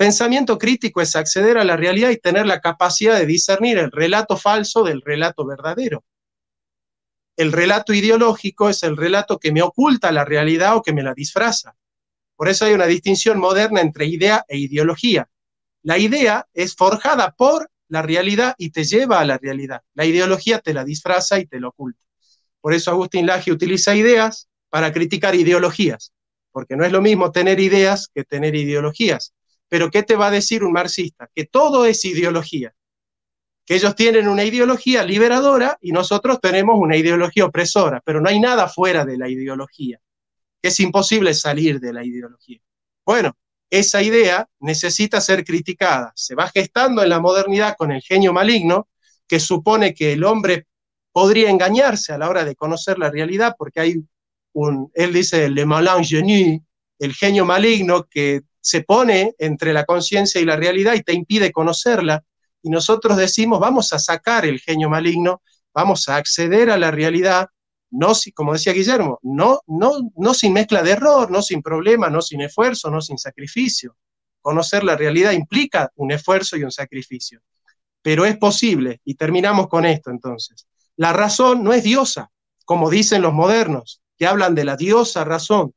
Pensamiento crítico es acceder a la realidad y tener la capacidad de discernir el relato falso del relato verdadero. El relato ideológico es el relato que me oculta la realidad o que me la disfraza. Por eso hay una distinción moderna entre idea e ideología. La idea es forjada por la realidad y te lleva a la realidad. La ideología te la disfraza y te la oculta. Por eso Agustín Laje utiliza ideas para criticar ideologías, porque no es lo mismo tener ideas que tener ideologías. Pero ¿qué te va a decir un marxista? Que todo es ideología. Que ellos tienen una ideología liberadora y nosotros tenemos una ideología opresora, pero no hay nada fuera de la ideología. Es imposible salir de la ideología. Bueno, esa idea necesita ser criticada. Se va gestando en la modernidad con el genio maligno, que supone que el hombre podría engañarse a la hora de conocer la realidad, porque hay un, él dice, le malin genie, el genio maligno que se pone entre la conciencia y la realidad y te impide conocerla. Y nosotros decimos, vamos a sacar el genio maligno, vamos a acceder a la realidad, no, como decía Guillermo, no, no, no sin mezcla de error, no sin problema, no sin esfuerzo, no sin sacrificio. Conocer la realidad implica un esfuerzo y un sacrificio. Pero es posible, y terminamos con esto entonces. La razón no es diosa, como dicen los modernos, que hablan de la diosa razón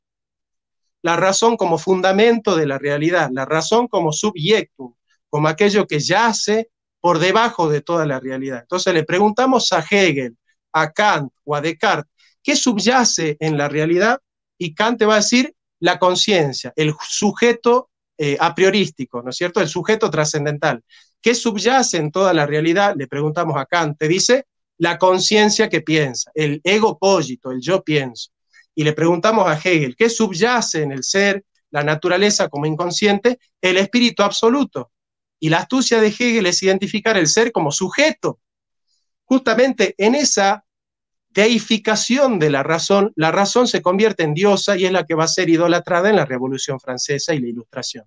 la razón como fundamento de la realidad, la razón como subyectum, como aquello que yace por debajo de toda la realidad. Entonces le preguntamos a Hegel, a Kant o a Descartes, ¿qué subyace en la realidad? Y Kant te va a decir la conciencia, el sujeto eh, a priorístico, ¿no es cierto? El sujeto trascendental. ¿Qué subyace en toda la realidad? Le preguntamos a Kant, te dice la conciencia que piensa, el ego cogito, el yo pienso y le preguntamos a Hegel qué subyace en el ser, la naturaleza como inconsciente, el espíritu absoluto. Y la astucia de Hegel es identificar el ser como sujeto. Justamente en esa deificación de la razón, la razón se convierte en diosa y es la que va a ser idolatrada en la Revolución Francesa y la Ilustración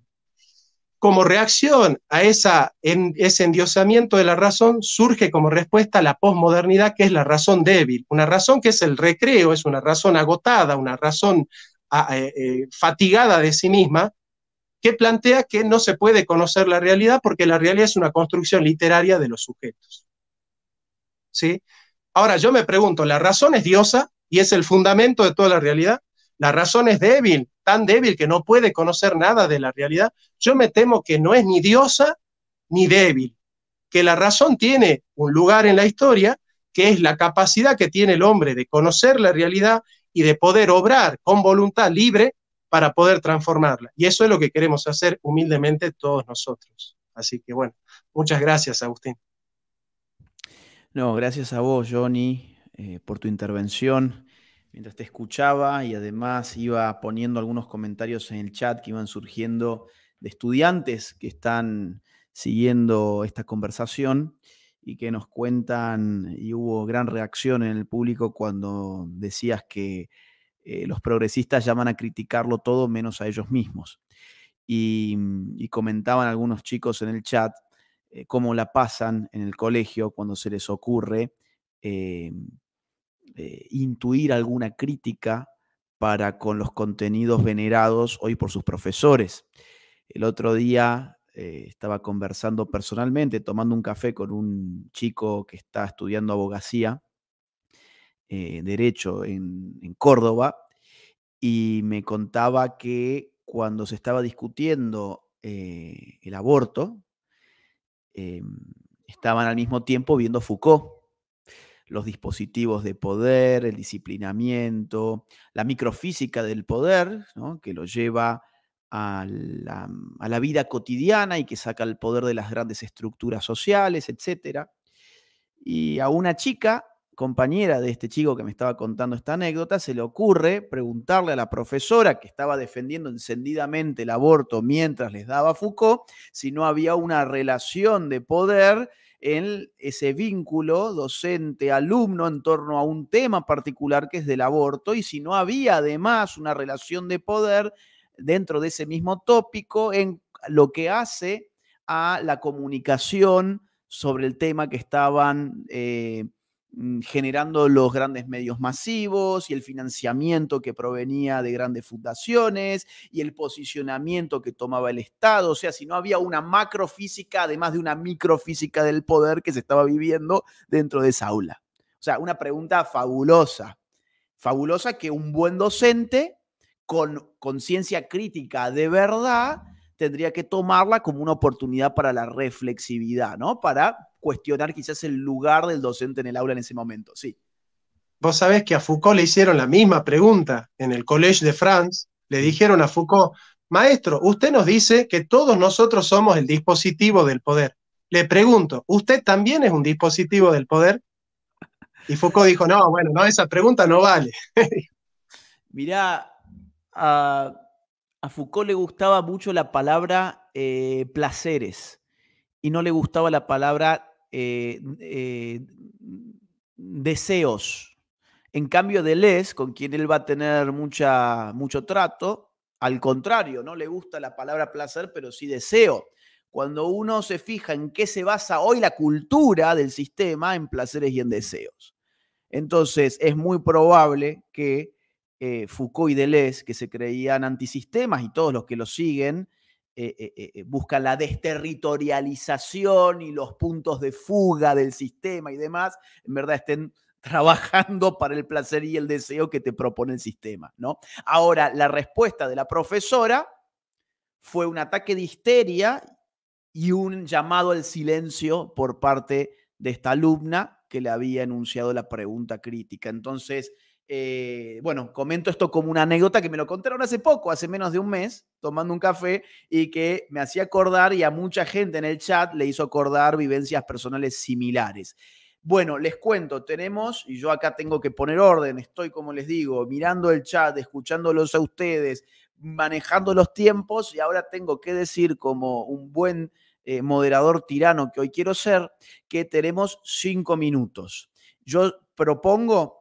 como reacción a esa, ese endiosamiento de la razón surge como respuesta la posmodernidad, que es la razón débil, una razón que es el recreo, es una razón agotada, una razón ah, eh, eh, fatigada de sí misma, que plantea que no se puede conocer la realidad porque la realidad es una construcción literaria de los sujetos. ¿Sí? Ahora yo me pregunto, ¿la razón es diosa y es el fundamento de toda la realidad? la razón es débil, tan débil que no puede conocer nada de la realidad, yo me temo que no es ni diosa ni débil, que la razón tiene un lugar en la historia, que es la capacidad que tiene el hombre de conocer la realidad y de poder obrar con voluntad libre para poder transformarla. Y eso es lo que queremos hacer humildemente todos nosotros. Así que bueno, muchas gracias, Agustín. No, gracias a vos, Johnny, eh, por tu intervención mientras te escuchaba y además iba poniendo algunos comentarios en el chat que iban surgiendo de estudiantes que están siguiendo esta conversación y que nos cuentan, y hubo gran reacción en el público cuando decías que eh, los progresistas llaman a criticarlo todo menos a ellos mismos. Y, comentaban algunos chicos en el chat eh, cómo la pasan en el colegio cuando se les ocurre eh, eh, intuir alguna crítica para con los contenidos venerados hoy por sus profesores. El otro día eh, estaba conversando personalmente, tomando un café con un chico que está estudiando abogacía, eh, derecho en, Córdoba, y me contaba que cuando se estaba discutiendo el aborto, em, estaban al mismo tiempo viendo Foucault los dispositivos de poder, el disciplinamiento, la microfísica del poder, que lo lleva mm, a la, vida cotidiana y que saca el poder de las grandes estructuras sociales, etc. Y a una chica, compañera de este chico que me estaba contando esta anécdota, se le ocurre preguntarle a la profesora que estaba defendiendo encendidamente el aborto mientras les daba Foucault si no había una relación de poder en ese vínculo docente-alumno en torno a un tema particular que es del aborto y si no había además una relación de poder dentro de ese mismo tópico en lo que hace a la comunicación sobre el tema que estaban eh, Mm, generando los grandes medios masivos y el financiamiento que provenía de grandes fundaciones y el posicionamiento que tomaba el Estado. O sea, si no había una macrofísica, además de una microfísica del poder que se estaba viviendo dentro de esa aula. O sea, una pregunta fabulosa. Fabulosa que un buen docente con conciencia crítica de verdad tendría que tomarla como una oportunidad para la reflexividad, ¿no? Para cuestionar quizás el lugar del docente en el aula en ese momento, sí. Vos sabés que a Foucault le hicieron la misma pregunta en el Collège de France, le dijeron a Foucault, maestro, usted nos dice que todos nosotros somos el dispositivo del poder. Le pregunto, ¿usted también es un dispositivo del poder? Y Foucault dijo, no, bueno, no, esa pregunta no vale. Mirá, a, Foucault le gustaba mucho la palabra eh, placeres y no le gustaba la palabra eh, eh, deseos. En cambio, Deleuze, con quien él va a tener mucha, mucho trato, al contrario, no le gusta la palabra placer, pero sí deseo. Cuando uno se fija en qué se basa hoy la cultura del sistema, en placeres y en deseos. Entonces, es muy probable que eh, Foucault y Deleuze, que se creían antisistemas y todos los que lo siguen, eh, eh, eh, busca la desterritorialización y los puntos de fuga del sistema y demás, en verdad estén trabajando para el placer y el deseo que te propone el sistema, ¿no? Ahora, la respuesta de la profesora fue un ataque de histeria y un llamado al silencio por parte de esta alumna que le había enunciado la pregunta crítica. Entonces, eh, bueno, comento esto como una anécdota que me lo contaron hace poco, hace menos de un mes, tomando un café y que me hacía acordar y a mucha gente en el chat le hizo acordar vivencias personales similares. Bueno, les cuento, tenemos, y yo acá tengo que poner orden, estoy como les digo, mirando el chat, escuchándolos a ustedes, manejando los tiempos y ahora tengo que decir como un buen eh, moderador tirano que hoy quiero ser, que tenemos cinco minutos. Yo propongo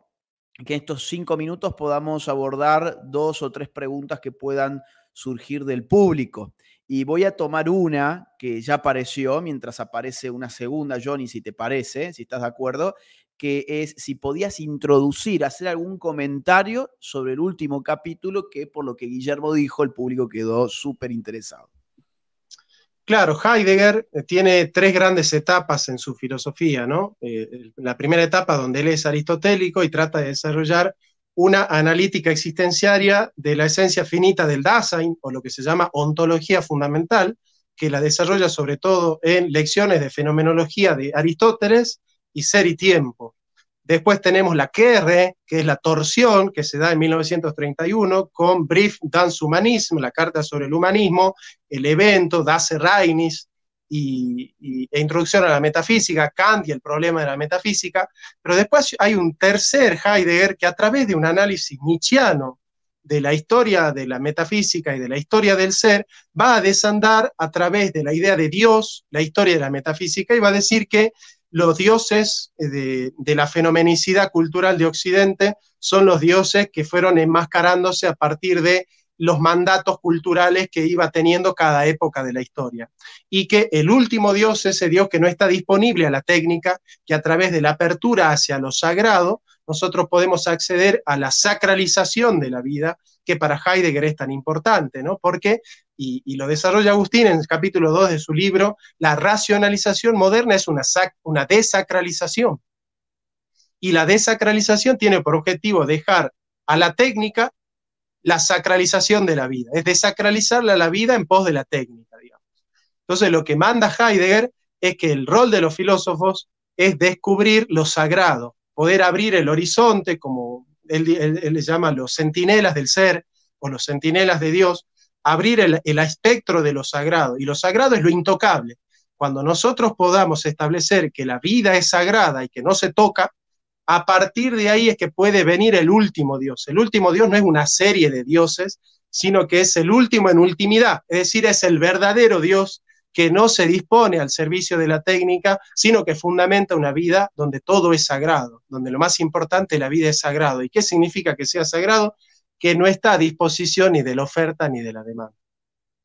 que en estos cinco minutos podamos abordar dos o tres preguntas que puedan surgir del público. Y voy a tomar una que ya apareció, mientras aparece una segunda, Johnny, si te parece, si estás de acuerdo, que es si podías introducir, hacer algún comentario sobre el último capítulo, que por lo que Guillermo dijo, el público quedó súper interesado. Claro, Heidegger eh, tiene tres grandes etapas en su filosofía, ¿no? Eh, la primera etapa donde él es aristotélico y trata de desarrollar una analítica existenciaria de la esencia finita del Dasein, o lo que se llama ontología fundamental, que la desarrolla sobre todo en lecciones de fenomenología de Aristóteles y Ser y Tiempo. Después tenemos la QR, que es la torsión que se da en 1931 con Brief Dance Humanism, la carta sobre el humanismo, el evento, Das Reinis y, e Introducción a la Metafísica, Kant y el problema de la metafísica. Pero después hay un tercer Heidegger que a través de un análisis nietzscheano de la historia de la metafísica y de la historia del ser, va a desandar a través de la idea de Dios, la historia de la metafísica, y va a decir que los dioses eh, de, la fenomenicidad cultural de Occidente son los dioses que fueron enmascarándose a partir de los mandatos culturales que iba teniendo cada época de la historia. Y que el último dios, ese dios que no está disponible a la técnica, que a través de la apertura hacia lo sagrado, nosotros podemos acceder a la sacralización de la vida, que para Heidegger es tan importante, ¿no? Porque y, lo desarrolla Agustín en el capítulo 2 de su libro, la racionalización moderna es una, desacralización. Y la desacralización tiene por objetivo dejar a la técnica la sacralización de la vida, es desacralizarla la vida en pos de la técnica, digamos. Entonces lo que manda Heidegger es que el rol de los filósofos es descubrir lo sagrado, poder abrir el horizonte, como él, le llama los centinelas del ser o los centinelas de Dios, abrir el, espectro de lo sagrado. Y lo sagrado es lo intocable. Cuando nosotros podamos establecer que la vida es sagrada y que no se toca, a partir de ahí es que puede venir el último Dios. El último Dios no es una serie de dioses, sino que es el último en ultimidad, es decir, es el verdadero Dios que no se dispone al servicio de la técnica, sino que fundamenta una vida donde todo es sagrado, donde lo más importante la vida es sagrado. ¿Y qué significa que sea sagrado? que no está a disposición ni de la oferta ni de la demanda.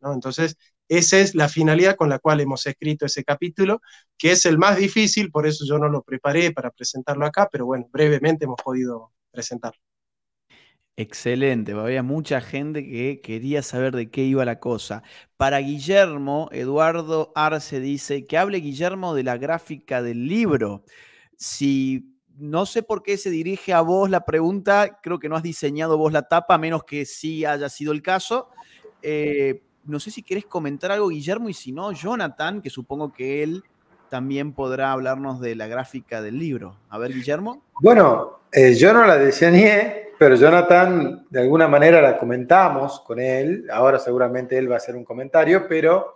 ¿no? Entonces, esa es la finalidad con la cual hemos escrito ese capítulo, que es el más difícil, por eso yo no lo preparé para presentarlo acá, pero bueno, brevemente hemos podido presentarlo. Excelente, había mucha gente que quería saber de qué iba la cosa. Para Guillermo, Eduardo Arce dice que hable Guillermo de la gráfica del libro. Si no sé por qué se dirige a vos la pregunta, creo que no has diseñado vos la tapa, a menos que sí haya sido el caso. Eh, no sé si querés comentar algo, Guillermo, y si no, Jonathan, que supongo que él también podrá hablarnos de la gráfica del libro. A ver, Guillermo. Bueno, eh, yo no la diseñé, pero Jonathan, de alguna manera la comentamos con él. Ahora seguramente él va a hacer un comentario, pero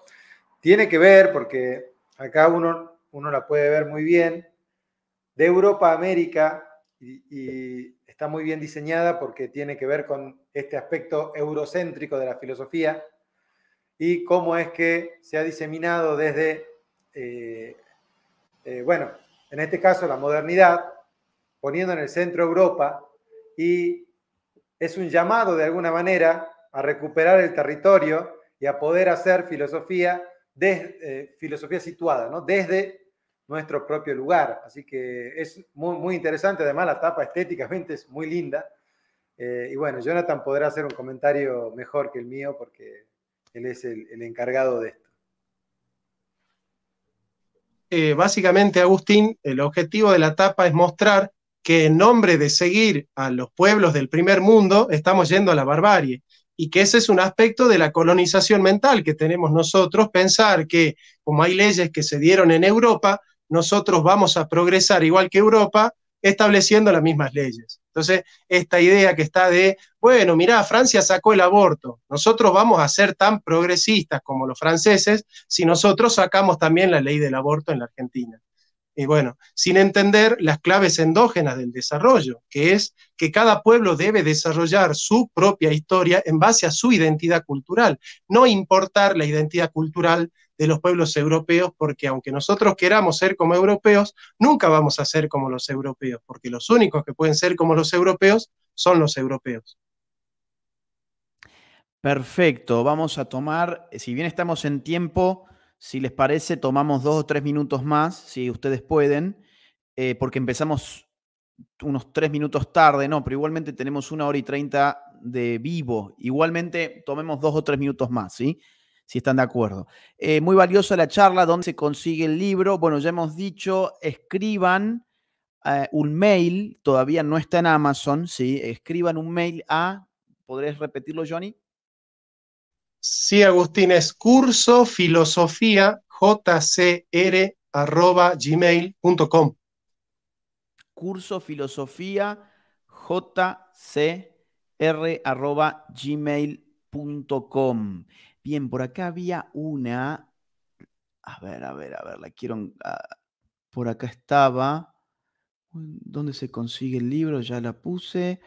tiene que ver, porque acá uno, uno la puede ver muy bien, de Europa a América y, está muy bien diseñada porque tiene que ver con este aspecto eurocéntrico de la filosofía y cómo es que se ha diseminado desde, eh, eh, bueno, en este caso la modernidad, poniendo en el centro Europa y es un llamado de alguna manera a recuperar el territorio y a poder hacer filosofía, eh, filosofía situada, ¿no? desde nuestro propio lugar. Así que es muy, muy interesante, además la tapa estéticamente es muy linda. Eh, y bueno, Jonathan podrá hacer un comentario mejor que el mío porque él es el, encargado de esto. Eh, básicamente, Agustín, el objetivo de la tapa es mostrar que en nombre de seguir a los pueblos del primer mundo estamos yendo a la barbarie y que ese es un aspecto de la colonización mental que tenemos nosotros, pensar que como hay leyes que se dieron en Europa, nosotros vamos a progresar igual que Europa estableciendo las mismas leyes. Entonces, esta idea que está de, bueno, mirá, Francia sacó el aborto, nosotros vamos a ser tan progresistas como los franceses si nosotros sacamos también la ley del aborto en la Argentina. Y bueno, sin entender las claves endógenas del desarrollo, que es que cada pueblo debe desarrollar su propia historia en base a su identidad cultural, no importar la identidad cultural de los pueblos europeos, porque aunque nosotros queramos ser como europeos, nunca vamos a ser como los europeos, porque los únicos que pueden ser como los europeos son los europeos. Perfecto, vamos a tomar, eh, si bien estamos en tiempo, si les parece, tomamos dos o tres minutos más, si ustedes pueden, eh, porque empezamos unos tres minutos tarde, no, pero igualmente tenemos una hora y treinta de vivo. Igualmente tomemos dos o tres minutos más, ¿sí? si están de acuerdo. Eh, muy valiosa la charla, ¿dónde se consigue el libro? Bueno, ya hemos dicho, escriban eh, un mail, todavía no está en Amazon, ¿sí? Escriban un mail a, ¿podrías repetirlo, Johnny? Sí, Agustín, es curso filosofía jcr Curso filosofía jcr Bien, por acá había una. A ver, a ver, a ver, la quiero. Ah, por acá estaba. ¿Dónde se consigue el libro? Ya la puse.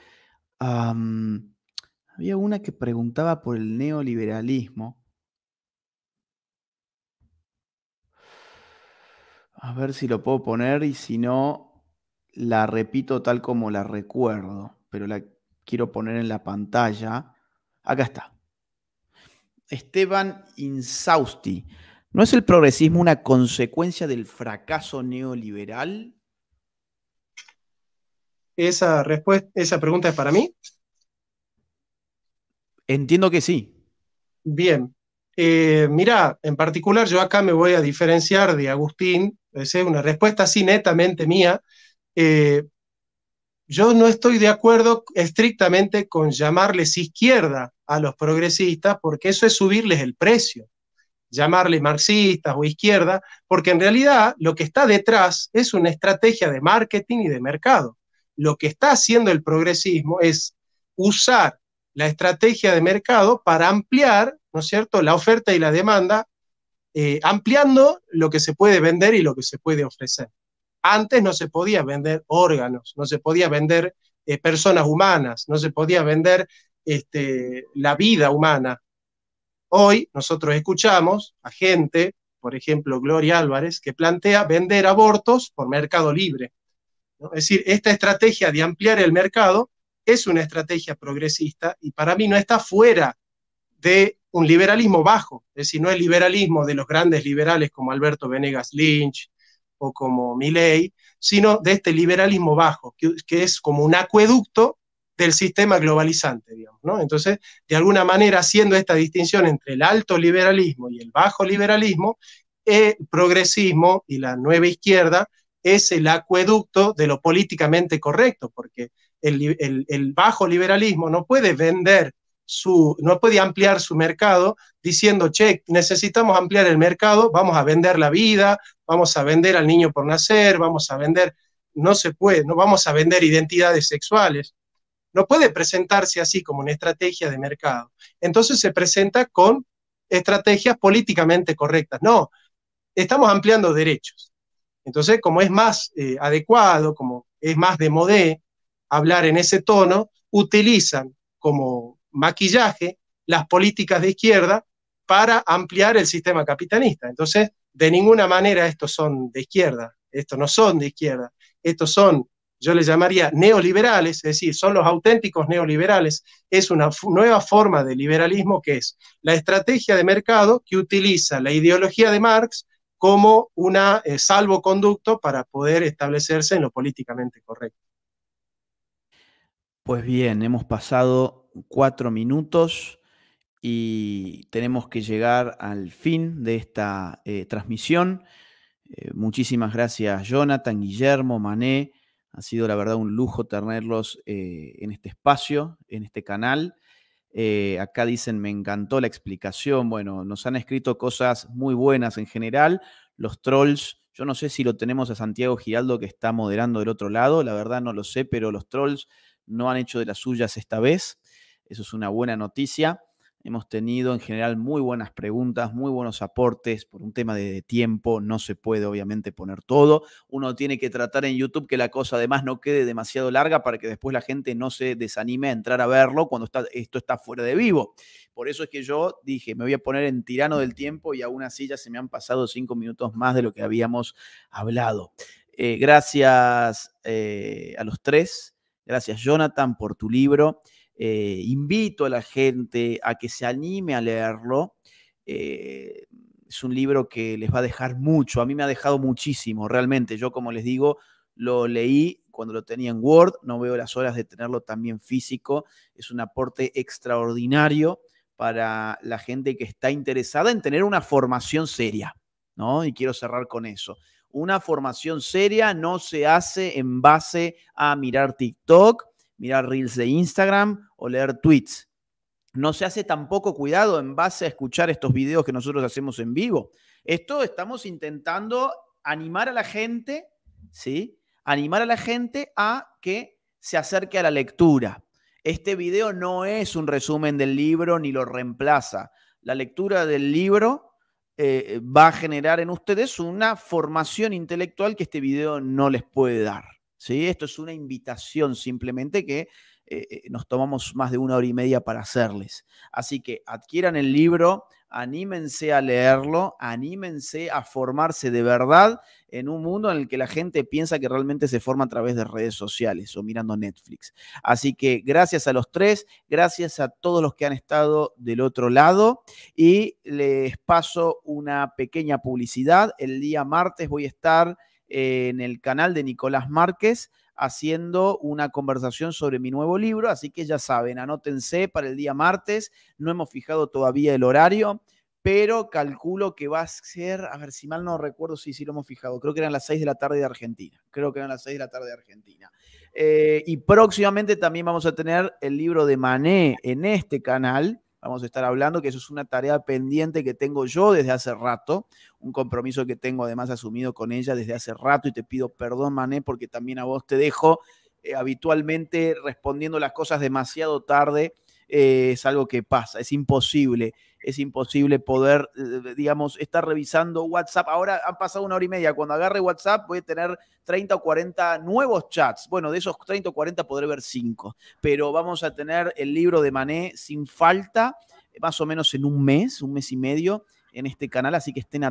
había una que preguntaba por el neoliberalismo. A ver si lo puedo poner y si no, la repito tal como la recuerdo, pero la quiero poner en la pantalla. Acá está. Esteban Insausti, ¿no es el progresismo una consecuencia del fracaso neoliberal? Esa, esa pregunta es para mí. Entiendo que sí. Bien. Eh, mirá, mira, en particular yo acá me voy a diferenciar de Agustín, es eh, una respuesta así netamente mía, eh, yo no estoy de acuerdo estrictamente con llamarles izquierda a los progresistas, porque eso es subirles el precio, llamarles marxistas o izquierda, porque en realidad lo que está detrás es una estrategia de marketing y de mercado. Lo que está haciendo el progresismo es usar la estrategia de mercado para ampliar, ¿no es cierto?, la oferta y la demanda, eh, ampliando lo que se puede vender y lo que se puede ofrecer. Antes no se podía vender órganos, no se podía vender eh, personas humanas, no se podía vender este, la vida humana. Hoy nosotros escuchamos a gente, por ejemplo Gloria Álvarez, que plantea vender abortos por mercado libre. Es decir, esta estrategia de ampliar el mercado es una estrategia progresista y para mí no está fuera de un liberalismo bajo, es decir, no el liberalismo de los grandes liberales como Alberto Venegas Lynch, o como Milley, sino de este liberalismo bajo, que, es como un acueducto del sistema globalizante, digamos, Entonces, de alguna manera, haciendo esta distinción entre el alto liberalismo y el bajo liberalismo, el progresismo y la nueva izquierda es el acueducto de lo políticamente correcto, porque el, el bajo liberalismo no puede vender su, no podía ampliar su mercado diciendo, che, necesitamos ampliar el mercado, vamos a vender la vida, vamos a vender al niño por nacer, vamos a vender, no se puede, no vamos a vender identidades sexuales. No puede presentarse así como una estrategia de mercado. Entonces se presenta con estrategias políticamente correctas. No, estamos ampliando derechos. Entonces, como es más eh, adecuado, como es más de modé hablar en ese tono, utilizan como maquillaje las políticas de izquierda para ampliar el sistema capitalista. Entonces, de ninguna manera estos son de izquierda, estos no son de izquierda, estos son, yo les llamaría neoliberales, es decir, son los auténticos neoliberales. Es una nueva forma de liberalismo que es la estrategia de mercado que utiliza la ideología de Marx como un eh, salvoconducto para poder establecerse en lo políticamente correcto. Pues bien, hemos pasado cuatro minutos y tenemos que llegar al fin de esta eh, transmisión. Eh, muchísimas gracias Jonathan, Guillermo, Mané. Ha sido la verdad un lujo tenerlos eh, en este espacio, en este canal. acá dicen, me encantó la explicación. Bueno, nos han escrito cosas muy buenas en general. Los trolls, yo no sé si lo tenemos a Santiago Giraldo que está moderando del otro lado, la verdad no lo sé, pero los trolls no han hecho de las suyas esta vez. Eso es una buena noticia. Hemos tenido en general muy buenas preguntas, muy buenos aportes. Por un tema de tiempo no se puede obviamente poner todo. Uno tiene que tratar en YouTube que la cosa además no quede demasiado larga para que después la gente no se desanime a entrar a verlo cuando está, esto está fuera de vivo. Por eso es que yo dije, me voy a poner en tirano del tiempo y aún así ya se me han pasado cinco minutos más de lo que habíamos hablado. Eh, gracias eh, a los tres. Gracias Jonathan por tu libro. Eh, invito a la gente a que se anime a leerlo. Eh, es un libro que les va a dejar mucho. A mí me ha dejado muchísimo, realmente. Yo, como les digo, lo leí cuando lo tenía en Word. No veo las horas de tenerlo también físico. Es un aporte extraordinario para la gente que está interesada en tener una formación seria, ¿no? Y quiero cerrar con eso. Una formación seria no se hace en base a mirar TikTok, mirar reels de Instagram o leer tweets. No se hace tampoco cuidado en base a escuchar estos videos que nosotros hacemos en vivo. Esto estamos intentando animar a la gente, ¿sí? Animar a la gente a que se acerque a la lectura. Este video no es un resumen del libro ni lo reemplaza. La lectura del libro eh, va a generar en ustedes una formación intelectual que este video no les puede dar. Esto es una invitación simplemente que eh, eh, nos tomamos más de una hora y media para hacerles. Así que adquieran el libro, anímense a leerlo, anímense a formarse de verdad en un mundo en el que la gente piensa que realmente se forma a través de redes sociales o mirando Netflix. Así que gracias a los tres, gracias a todos los que han estado del otro lado y les paso una pequeña publicidad. El día martes voy a estar eh, en el canal de Nicolás Márquez haciendo una conversación sobre mi nuevo libro, así que ya saben, anótense para el día martes, no hemos fijado todavía el horario, pero calculo que va a ser, a ver si mal no recuerdo, si sí, lo hemos fijado, creo que eran las seis de la tarde de Argentina, creo que eran las seis de la tarde de Argentina. Eh, y próximamente también vamos a tener el libro de Mané en este canal, vamos a estar hablando, que eso es una tarea pendiente que tengo yo desde hace rato, un compromiso que tengo además asumido con ella desde hace rato y te pido perdón, Mané, porque también a vos te dejo eh, habitualmente respondiendo las cosas demasiado tarde. Eh, es algo que pasa, es imposible es imposible poder, eh, digamos, estar revisando WhatsApp. Ahora han pasado una hora y media. Cuando agarre WhatsApp voy a tener 30 o 40 nuevos chats. Bueno, de esos 30 o 40 podré ver 5, pero vamos a tener el libro de Mané sin falta, eh, más o menos en un mes, un mes y medio en este canal, así que estén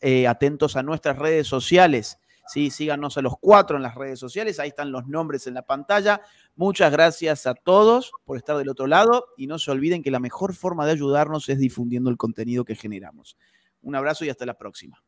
eh, atentos a nuestras redes sociales. Sí, síganos a los cuatro en las redes sociales, ahí están los nombres en la pantalla. Muchas gracias a todos por estar del otro lado y no se olviden que la mejor forma de ayudarnos es difundiendo el contenido que generamos. Un abrazo y hasta la próxima.